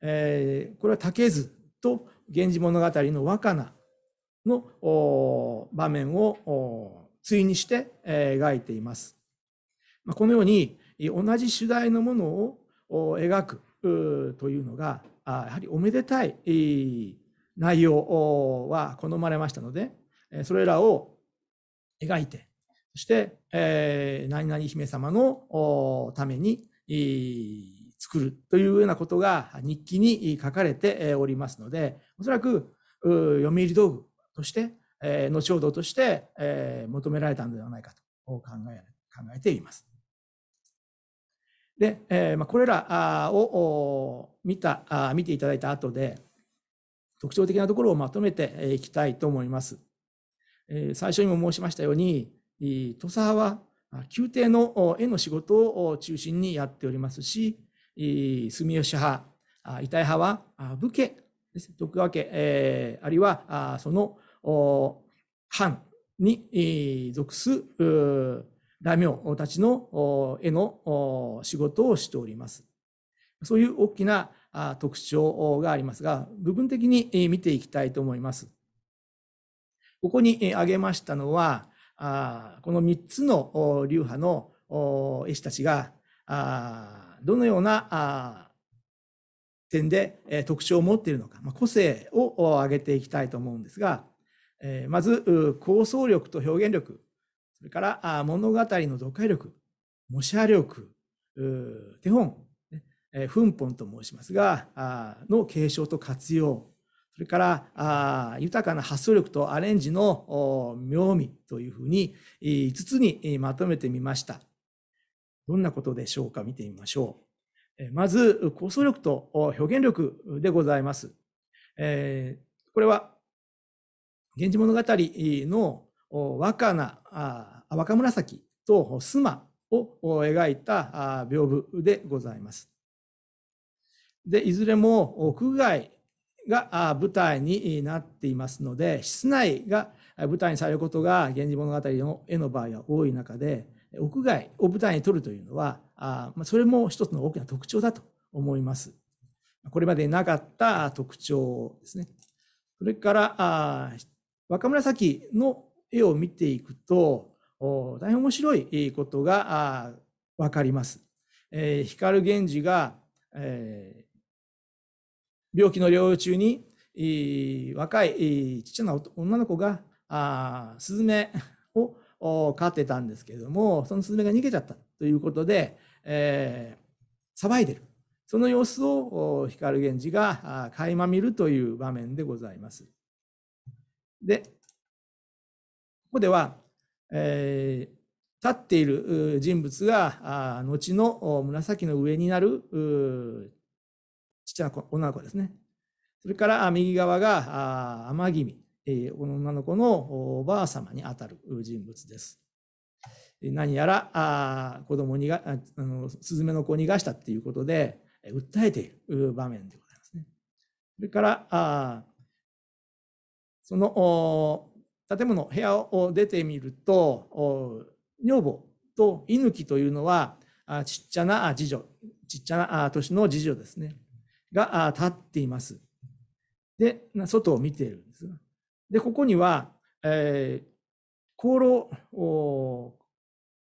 えー、これは竹図と「源氏物語」の若菜の場面を対にして、えー、描いています。まあ、このように同じ主題のものを描くというのがやはりおめでたい内容は好まれましたのでそれらを描いてそして、えー、何々姫様のために、作るというようなことが日記に書かれておりますので、おそらく読売道具として、えー、後ほどとして、えー、求められたのではないかと考え考えています。で、えーまあ、これらを見たあ見ていただいた後で、特徴的なところをまとめていきたいと思います。最初にも申しましたように、土佐派は宮廷の絵の仕事を中心にやっておりますし、住吉派、遺体派は武家です。徳川家、あるいはその藩に属する大名たちの絵の仕事をしております。そういう大きな特徴がありますが、部分的に見ていきたいと思います。ここに挙げましたのは、あこの3つの流派の絵師たちがあどのようなあ点で、え特徴を持っているのか、まあ、個性を挙げていきたいと思うんですが、えー、まず構想力と表現力それからあ物語の読解力模写力手本、えー、文本と申しますがあの継承と活用それからあ豊かな発想力とアレンジの妙味というふうに5つにまとめてみました。どんなことでしょうか見てみましょう。まず、構想力と表現力でございます。えこれは、源氏物語の若な、若紫と須磨を描いた屏風でございます。で、いずれも屋外が舞台になっていますので室内が舞台にされることが「源氏物語」の絵の場合は多い中で屋外を舞台に撮るというのはそれも一つの大きな特徴だと思います。これまでなかった特徴ですね。それから若紫の絵を見ていくと大変面白いことが分かります。光源氏が、えー病気の療養中に若いちっちゃな女の子がスズメを飼ってたんですけれどもそのスズメが逃げちゃったということで、えー、騒いでるその様子を光源氏が垣間見るという場面でございます。でここでは、えー立っている人物が後の紫の上になるちっちゃな子女の子ですね。それから右側が天君、この女の子のおばあ様にあたる人物です。何やら子供にがあのスズメの子を逃がしたっていうことで訴えている場面でございますね。それからその建物部屋を出てみると女房と犬木というのはちっちゃな次女ちっちゃな年の次女ですね。が立っています。で、外を見ているんです。で、ここには、えー、香炉、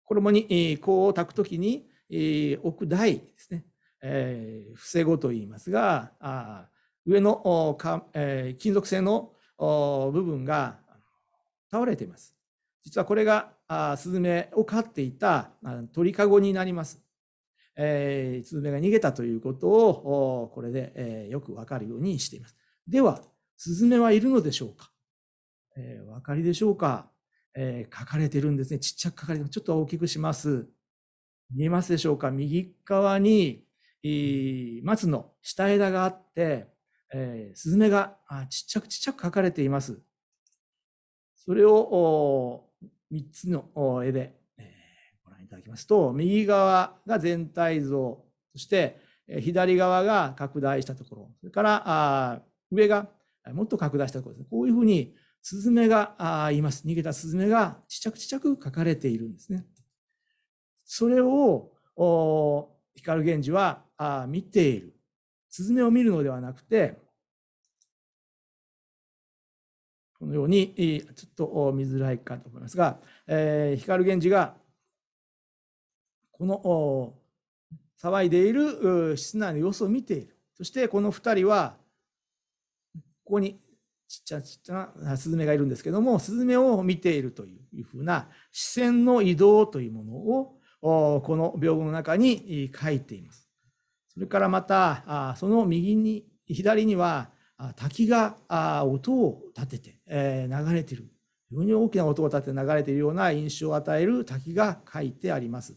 衣にえ香を炊くときに、えー、置く台ですね。えー、伏せと言いますが、あ上のおか、えー、金属製のお部分が倒れています。実はこれがあスズメを飼っていた鳥かごになります。えー、スズメが逃げたということを、これで、えー、よくわかるようにしています。では、スズメはいるのでしょうかえー、お分かりでしょうか、えー、書かれてるんですね。ちっちゃく書かれてちょっと大きくします。見えますでしょうか右側に、えー、松の下枝があって、えー、スズメがあちっちゃくちっちゃく書かれています。それを3つの絵でいただきますと、右側が全体像、そして左側が拡大したところ、それから上がもっと拡大したところですね。こういうふうにスズメがいます。逃げたスズメがちちゃくちちゃく書かれているんですね。それを光源氏は見ている。スズメを見るのではなくて、このように、ちょっと見づらいかと思いますが、えー、光源氏がこの騒いでいる室内の様子を見ている。そしてこの2人は、ここにちっちゃちっちゃなスズメがいるんですけども、スズメを見ているというふうな視線の移動というものを、この屏風の中に書いています。それからまた、その右に、左には滝が音を立てて流れている。非常に大きな音を立てて流れているような印象を与える滝が書いてあります。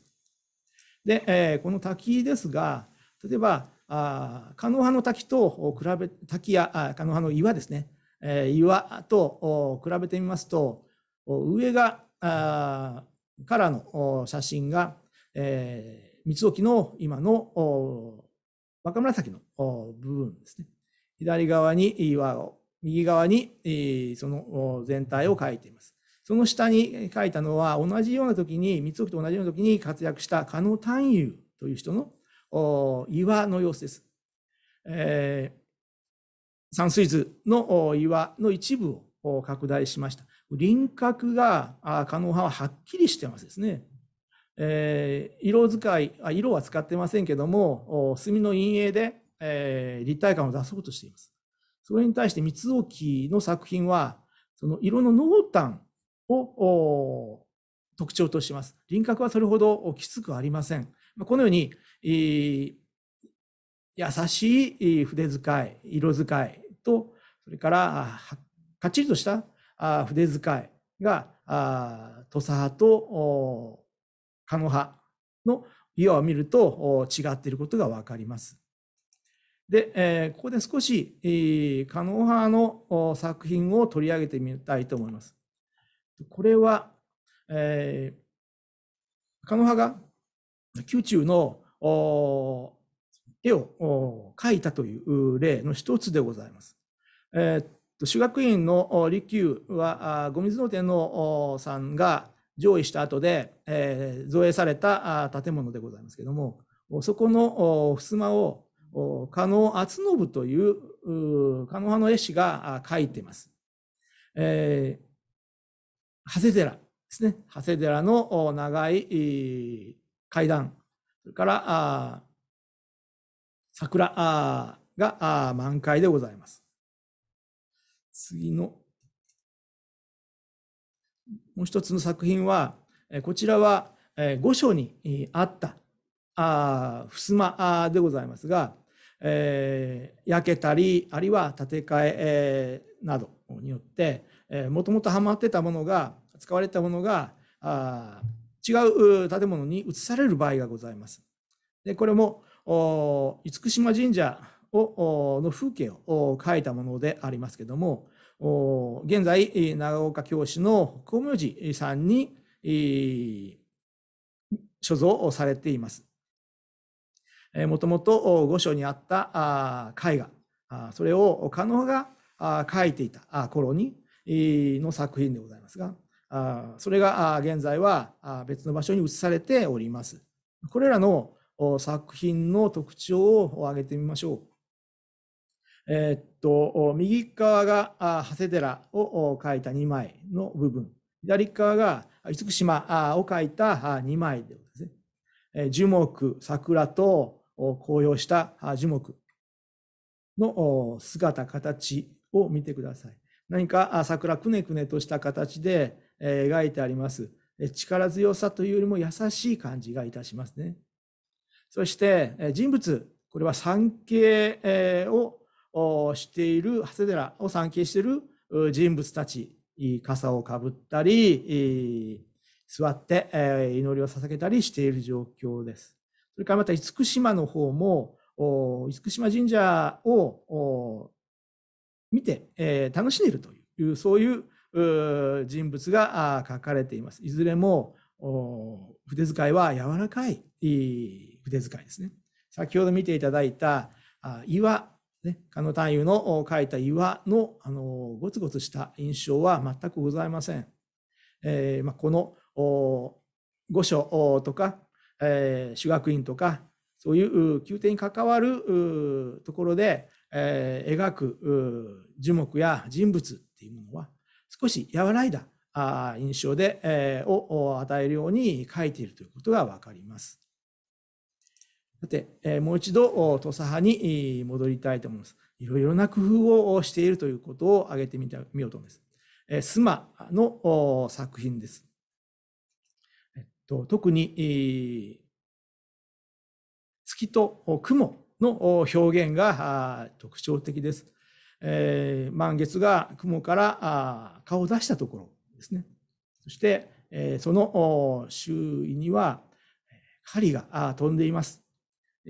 で、えー、この滝ですが、例えば、あ狩野派の滝と比べ、滝や狩野派の岩ですね、えー、岩と比べてみますと、上が、あからの写真が、えー、三つ沖の今の若紫の部分ですね。左側に岩を、右側にその全体を描いています。その下に書いたのは、同じような時に、三つ沖と同じような時に活躍した加納丹友という人の岩の様子です。えー、山水図の岩の一部を拡大しました。輪郭が加納派ははっきりしてますですね。えー、色使いあ、色は使ってませんけども、墨の陰影で、えー、立体感を出そうとしています。それに対して三つ沖の作品は、その色の濃淡を特徴とします。輪郭はそれほどきつくありません。このように、優しい筆使い、色使いと、それからかっちりとした筆使いが、土佐派と狩野派の岩を見ると違っていることがわかります。で、えー、ここで少し、えー、狩野派の作品を取り上げてみたいと思います。これは、えー、狩野派が宮中の絵を描いたという例の一つでございます。えー、修学院の利休はご水野天皇さんが上位した後で、えー、造営された建物でございますけどもそこの襖を加納厚信という加納派の絵師が描いています。えー長谷寺ですね。長谷寺の長い階段、それから桜が満開でございます。次の、もう一つの作品は、こちらは御所にあった襖でございますが、えー、焼けたりあるいは建て替えなどによってもともとはまってたものが使われたものがあ違う建物に移される場合がございます。でこれも厳島神社をの風景を描いたものでありますけども現在長岡京市の光明寺さんに所蔵されています。もともと御所にあった絵画それを狩野が描いていた頃にの作品でございますが、それが現在は別の場所に移されております。これらの作品の特徴を挙げてみましょう。えー、っと、右側が長谷寺を描いた2枚の部分、左側が厳島を描いた2枚でございますね。樹木、桜と紅葉した樹木の姿、形を見てください。何か桜くねくねとした形で描いてあります。力強さというよりも優しい感じがいたしますね。そして人物、これは産経をしている、長谷寺を産経している人物たち、傘をかぶったり、座って祈りを捧げたりしている状況です。それからまた厳島の方も、厳島神社を見て、えー、楽しんでいるというそういうう人物が書かれています。いずれも筆遣いは柔らかいい筆遣いですね。先ほど見ていただいた岩、ね、狩野太夫の書いた岩のあのゴツゴツした印象は全くございません。えーまあ、この御所とか、えー、修学院とかそういう宮廷に関わるところでえー、描く樹木や人物っていうものは少し和らいだ印象で、えー、を与えるように書いているということが分かります。さて、えー、もう一度土佐派に戻りたいと思います。いろいろな工夫をしているということを挙げてみたみようと思います。えー、スマの作品です。えっと、特に、えー、月と雲の表現が特徴的です。えー、満月が雲から顔を出したところですね。そして、えー、その周囲には狩りが飛んでいます。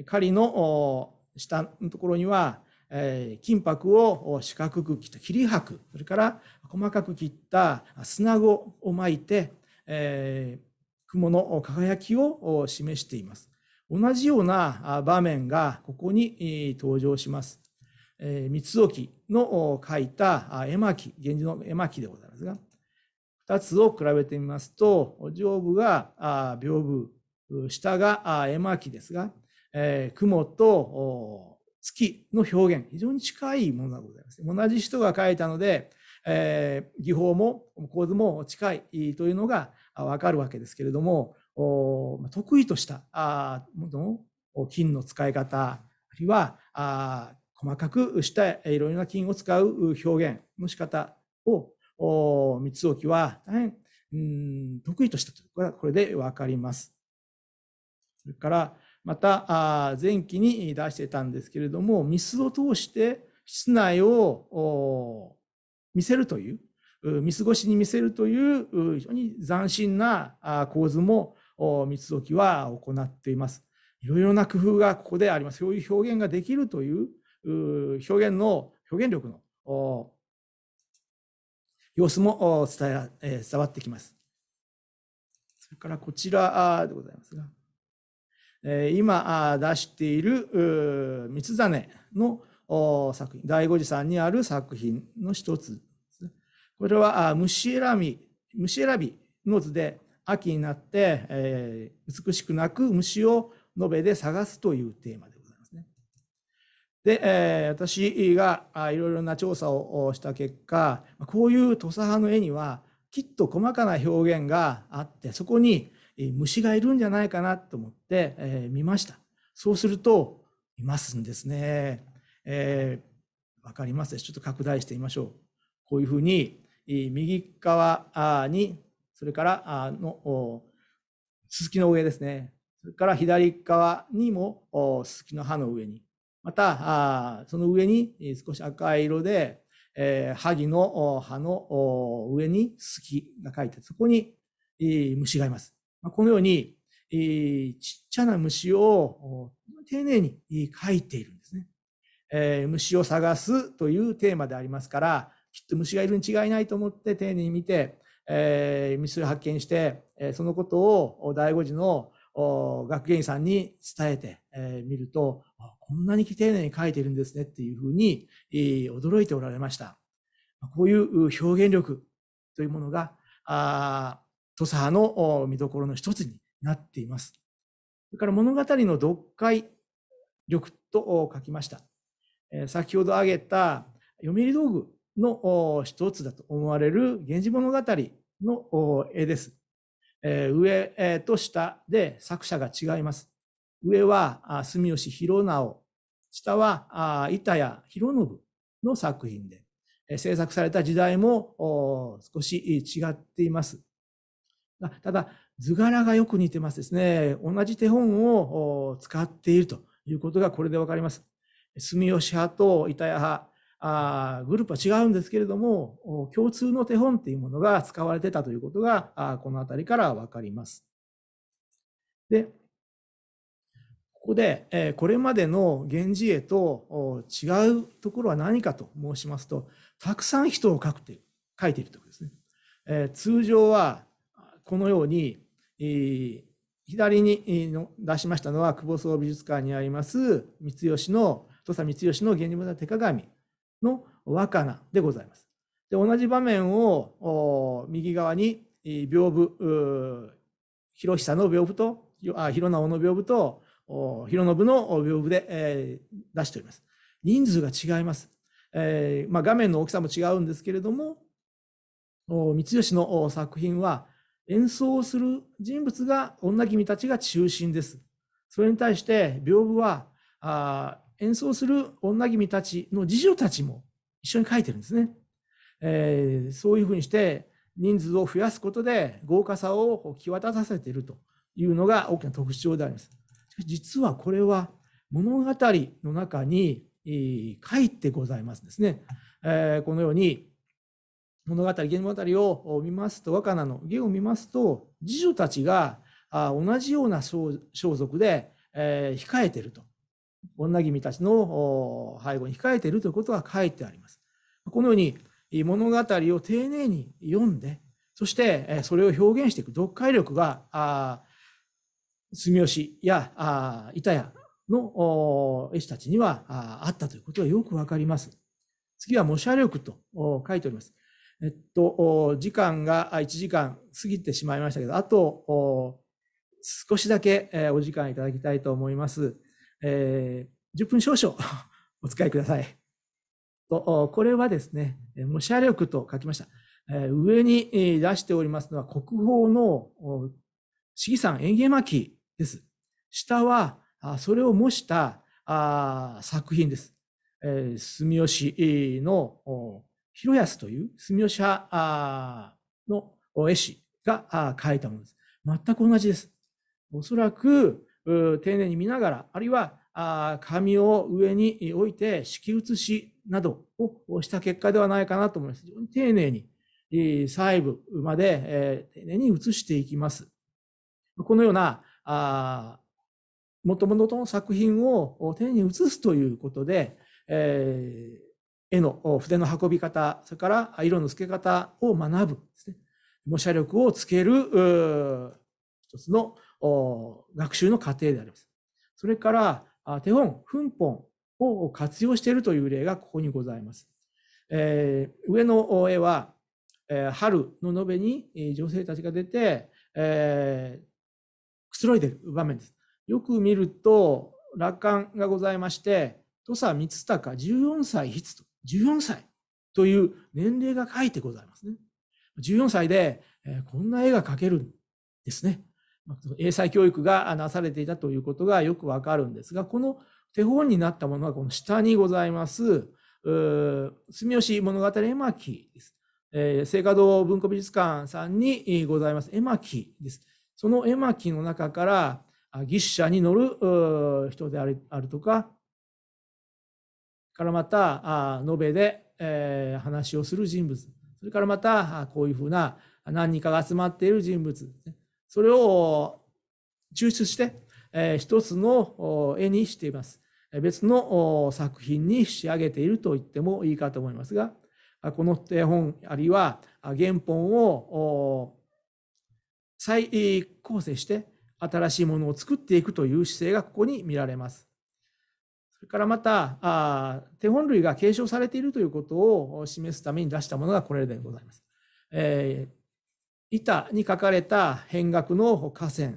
狩りの下のところには、えー、金箔を四角く切った切り箔、それから細かく切った砂子を巻いて、えー、雲の輝きを示しています。同じような場面がここに登場します。えー、三きの書いた絵巻、源氏の絵巻でございますが、2つを比べてみますと、上部が屏風、下が絵巻ですが、えー、雲と月の表現、非常に近いものがございます。同じ人が書いたので、えー、技法も構図も近いというのがわかるわけですけれども、得意としたものを金の使い方あるいは細かくしたいろいろな金を使う表現の仕方を三つ置きは大変うん得意としたとこれはこれで分かります。それからまた前期に出してたんですけれどもミスを通して室内を見せるという見過ごしに見せるという非常に斬新な構図も密度記は行っています。いろいろな工夫がここであります。そういう表現ができるという表現の表現力の様子も伝え伝わってきます。それからこちらでございますが、今出している三つ種の作品、第五次さんにある作品の一つこれは虫選び、虫選びの図で、秋になって、えー、美しく鳴く虫を延べで探すというテーマでございますね。で、えー、私がいろいろな調査をした結果こういう土佐派の絵にはきっと細かな表現があってそこに虫がいるんじゃないかなと思って、えー、見ました。そうするといますんですね。えー、わかりますちょっと拡大してみましょう。こういうふうに右側にそれから、あの、すすきの上ですね。それから左側にもすすきの葉の上に。また、その上に少し赤い色で、えー、萩の葉の上にすすきが書いて、そこに虫がいます。このように、ちっちゃな虫を丁寧に書いているんですね。えー、虫を探すというテーマでありますから、きっと虫がいるに違いないと思って丁寧に見て、えー、ミスを発見して、えー、そのことを第醐次の学芸員さんに伝えてみ、えー、ると、こんなに丁寧に書いているんですねっていうふうに、えー、驚いておられました。こういう表現力というものが、あ土佐派の見どころの一つになっています。それから物語の読解力と書きました。えー、先ほど挙げた読売道具の一つだと思われる源氏物語の絵です。えー、上と下で作者が違います。上は住吉弘直、下は板谷弘信の作品で、制作された時代も少し違っています。ただ、図柄がよく似てますですね。同じ手本を使っているということがこれでわかります。住吉派と板谷派、あグループは違うんですけれども、共通の手本っていうものが使われてたということが、あこの辺りからわかります。で、ここで、えこれまでの源氏絵と違うところは何かと申しますと、たくさん人を描くて書いているということですね。え通常は、このように、左に出しましたのは、久保総美術館にあります、三吉の、土佐三吉の源氏村手鏡。の若菜でございます。で同じ場面を右側に屏風広久の屏風とあ広直の屏風と広信の屏風で、えー、出しております。人数が違います。えーまあ、画面の大きさも違うんですけれども三吉の作品は演奏する人物が女君たちが中心です。それに対して屏風はあ演奏する女君たちの次女たちも一緒に書いてるんですね。えー、そういうふうにして人数を増やすことで豪華さを際立たせているというのが大きな特徴であります。実はこれは物語の中に、書いてございますですね。えー、このように物語、言物語を見ますと、若菜の芸を見ますと、次女たちが同じような装束で、えー、控えていると女君たちの背後に控えているということが書いてあります。このように物語を丁寧に読んで、そしてそれを表現していく読解力が、住吉や板谷の絵師たちにはあったということがよくわかります。次は模写力と書いております。えっと、時間が1時間過ぎてしまいましたけど、あと少しだけお時間いただきたいと思います。えー、10分少々 お使いください。と、これはですね、模写力と書きました。えー、上に出しておりますのは国宝の四季山園芸巻です。下は、それを模した作品です。えー、住吉の広安という住吉派の絵師が描いたものです。全く同じです。おそらく、丁寧に見ながら、あるいは紙を上に置いて敷き写しなどをした結果ではないかなと思います。非常に丁寧に細部まで丁寧に写していきます。このようなもともとの作品を丁寧に写すということで、えー、絵の筆の運び方、それから色の付け方を学ぶですね。模写力をつける一つの学習の過程であります。それから、手本、奮本を活用しているという例がここにございます。えー、上の絵は、えー、春の延べに女性たちが出て、えー、くつろいでいる場面です。よく見ると、楽観がございまして、土佐光孝14歳筆と、14歳という年齢が書いてございますね。14歳で、えー、こんな絵が描けるんですね。英才教育がなされていたということがよくわかるんですが、この手本になったものはこの下にございます、住吉物語絵巻です。えー、堂文庫美術館さんにございます絵巻です。その絵巻の中から、牛車に乗る人であるあるとか、からまた、延べで、えー、話をする人物、それからまた、こういうふうな何人かが集まっている人物、ね、それを抽出して、えー、一つの絵にしています。別の作品に仕上げていると言ってもいいかと思いますが、この手本あるいは原本を再構成して新しいものを作っていくという姿勢がここに見られます。それからまた、手本類が継承されているということを示すために出したものがこれでございます。えー、板に書かれた変額の河川、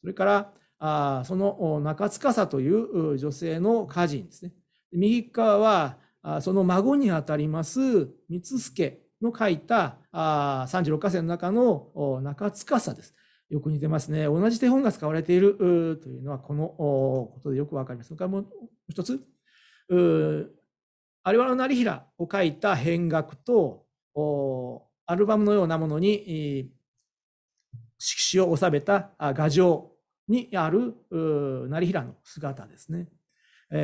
それからあその中司という女性の家人ですね。右側はあその孫にあたります光助の書いたあ36河川の中の中司です。よく似てますね。同じ手本が使われているというのはこのことでよくわかります。それからもう一つ、有原の成平を書いた変額とアルバムのようなものに色紙を収めた画城にある成平の姿ですね。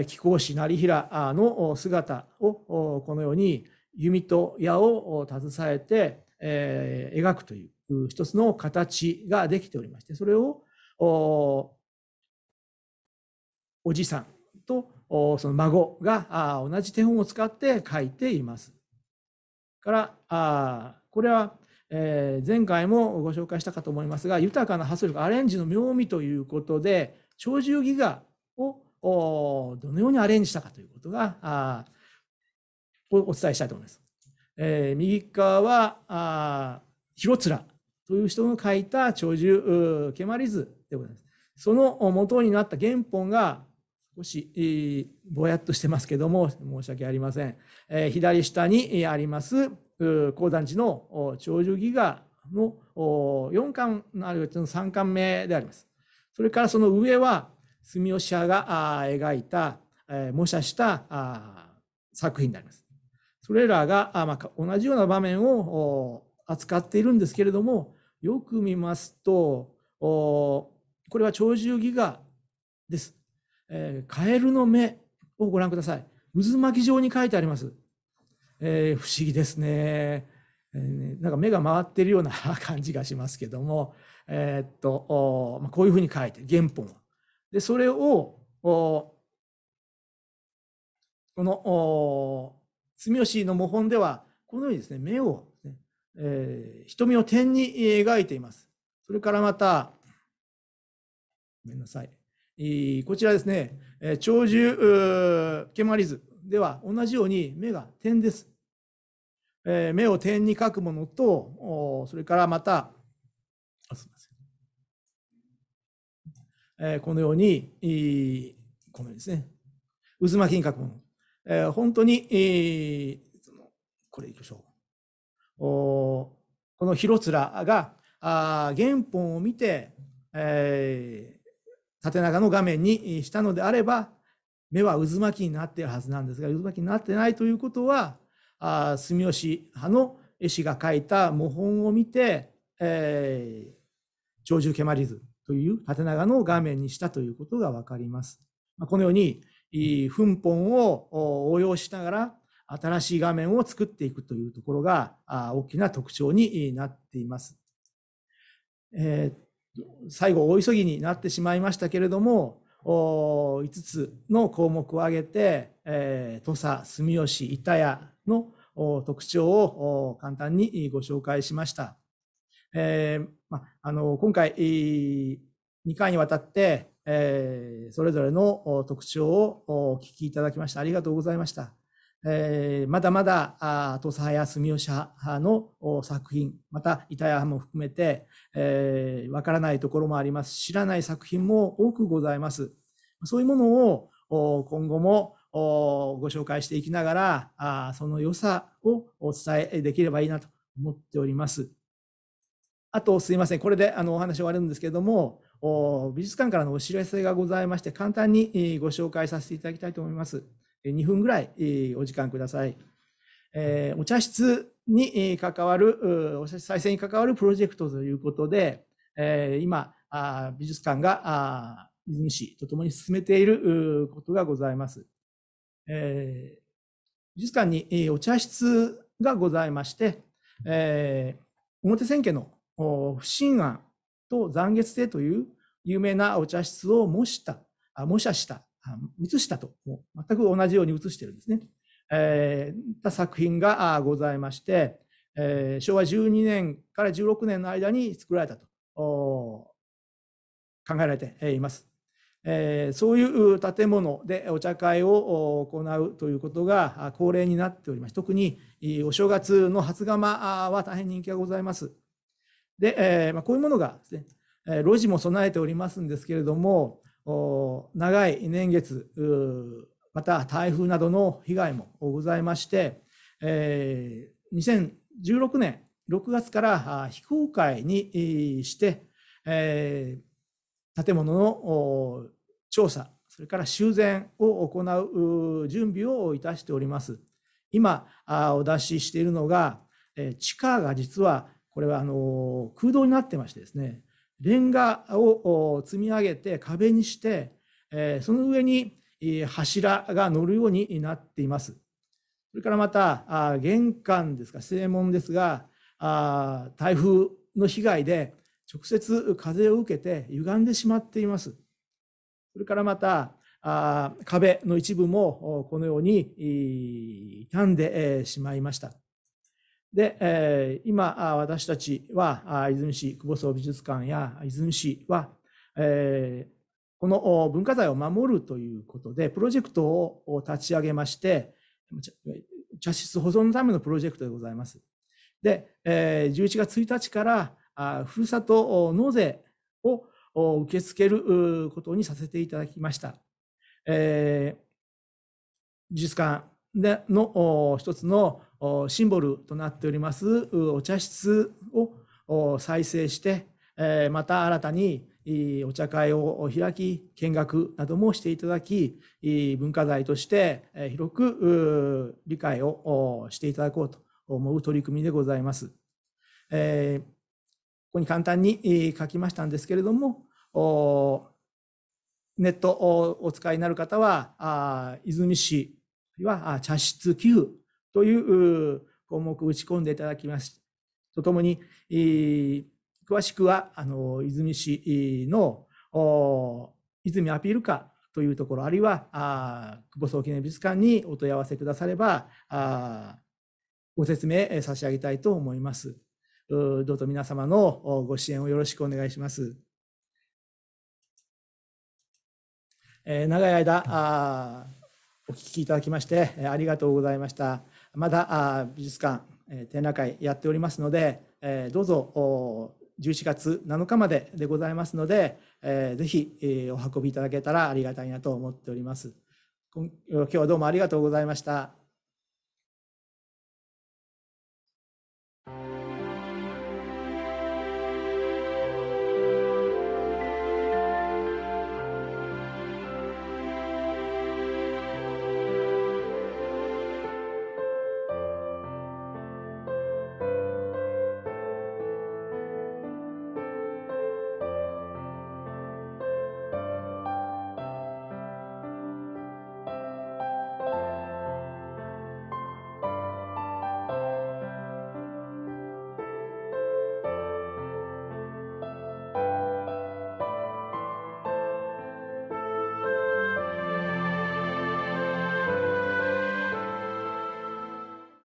貴公子成平の姿をこのように弓と矢を携えて描くという一つの形ができておりましてそれをおおじさんとその孫が同じ手本を使って書いています。からこれはえー、前回もご紹介したかと思いますが、豊かな発想力、アレンジの妙味ということで、鳥獣戯画をどのようにアレンジしたかということが、お伝えしたいと思います。えー、右側は、あ広面という人の書いた鳥獣、蹴鞠図でございます。その元になった原本が、少し、ぼやっとしてますけども、申し訳ありません。えー、左下にあります、高山寺の長寿ギガの4巻あるいは3巻目であります。それからその上は住吉派が描いた模写した作品であります。それらが同じような場面を扱っているんですけれどもよく見ますとこれは長寿戯画です。カエルの目をご覧ください。渦巻き状に書いてあります。えー、不思議ですね。なんか目が回ってるような 感じがしますけども、えー、っと、まあ、こういうふうに書いて、原本で、それを、この、住吉の模本では、このようにですね、目を、ね、えー、瞳を点に描いています。それからまた、ごめんなさい。こちらですね、長寿ケマ図では同じように目が点です。え目を点に書くものと、それからまた、このように、このようにですね、渦巻きに書くもの。え本当に、えこれいきましょう。おこの広面があ原本を見て、え縦長の画面にしたのであれば、目は渦巻きになっているはずなんですが、渦巻きになってないということは、あ住吉派の絵師が書いた模本を見て、えー、長寿ケマリズという縦長の画面にしたということが分かります。まこのように、噴本を応用しながら新しい画面を作っていくというところが大きな特徴になっています。えー、最後、大急ぎになってしまいましたけれども、5つの項目を挙げて、えー、土佐、住吉、板谷、の特徴を簡単にご紹介しました。えー、まあの今回2回にわたって、えー、それぞれの特徴をお聞きいただきました。ありがとうございました。えー、まだまだ土佐や住吉派の作品また板谷派も含めてわ、えー、からないところもあります知らない作品も多くございますそういうものを今後もご紹介していきながら、あその良さをお伝えできればいいなと思っております。あと、すいません。これであのお話終わるんですけれども、美術館からのお知らせがございまして、簡単にご紹介させていただきたいと思います。2分ぐらいお時間ください。えー、お茶室に関わる、お茶室再生に関わるプロジェクトということで、えー、今、美術館が出水市とともに進めていることがございます。えー、美術館にお茶室がございまして、えー、表千家の不審案と残月亭という有名なお茶室を模した、模写した、写したと、全く同じように写してるんですね。えー、作品がございまして、えー、昭和12年から16年の間に作られたと考えられています。えー、そういう建物でお茶会を行うということが恒例になっております。特にお正月の初釜は大変人気がございます。で、えー、まあ、こういうものがですね、路地も備えておりますんですけれども、長い年月、また台風などの被害もございまして、えー、2016年6月から非公開にして、えー建物の調査、それから修繕を行う準備をいたしております。今、お出ししているのが、地下が実は、これはあの空洞になってましてですね、レンガを積み上げて壁にして、その上に柱が乗るようになっています。それからまた、玄関ですか、正門ですが、台風の被害で直接風を受けて歪んでしまっています。それからまた、あ壁の一部もこのように傷んでしまいました。で、今私たちは出水市久保総美術館や出水市は、この文化財を守るということでプロジェクトを立ち上げまして、茶室保存のためのプロジェクトでございます。で、11月1日からふるさと納税を受け付けることにさせていただきました。えー、美術館での一つのシンボルとなっておりますお茶室を再生して、また新たにお茶会を開き見学などもしていただき文化財として広く理解をしていただこうと思う取り組みでございます。えーここに簡単に書きましたんですけれども、ネットをお使いになる方は、泉市は茶室寄付という項目を打ち込んでいただきます。とともに、詳しくは、あの、泉市の、泉アピール課というところ、あるいは、久保総記念美術館にお問い合わせくだされば、ご説明差し上げたいと思います。どうぞ皆様のご支援をよろしくお願いします。えー、長い間あお聞きいただきましてありがとうございました。まだあ美術館、えー、展覧会やっておりますので、えー、どうぞお11月7日まででございますので、えー、ぜひ、えー、お運びいただけたらありがたいなと思っております。今日はどうもありがとうございました。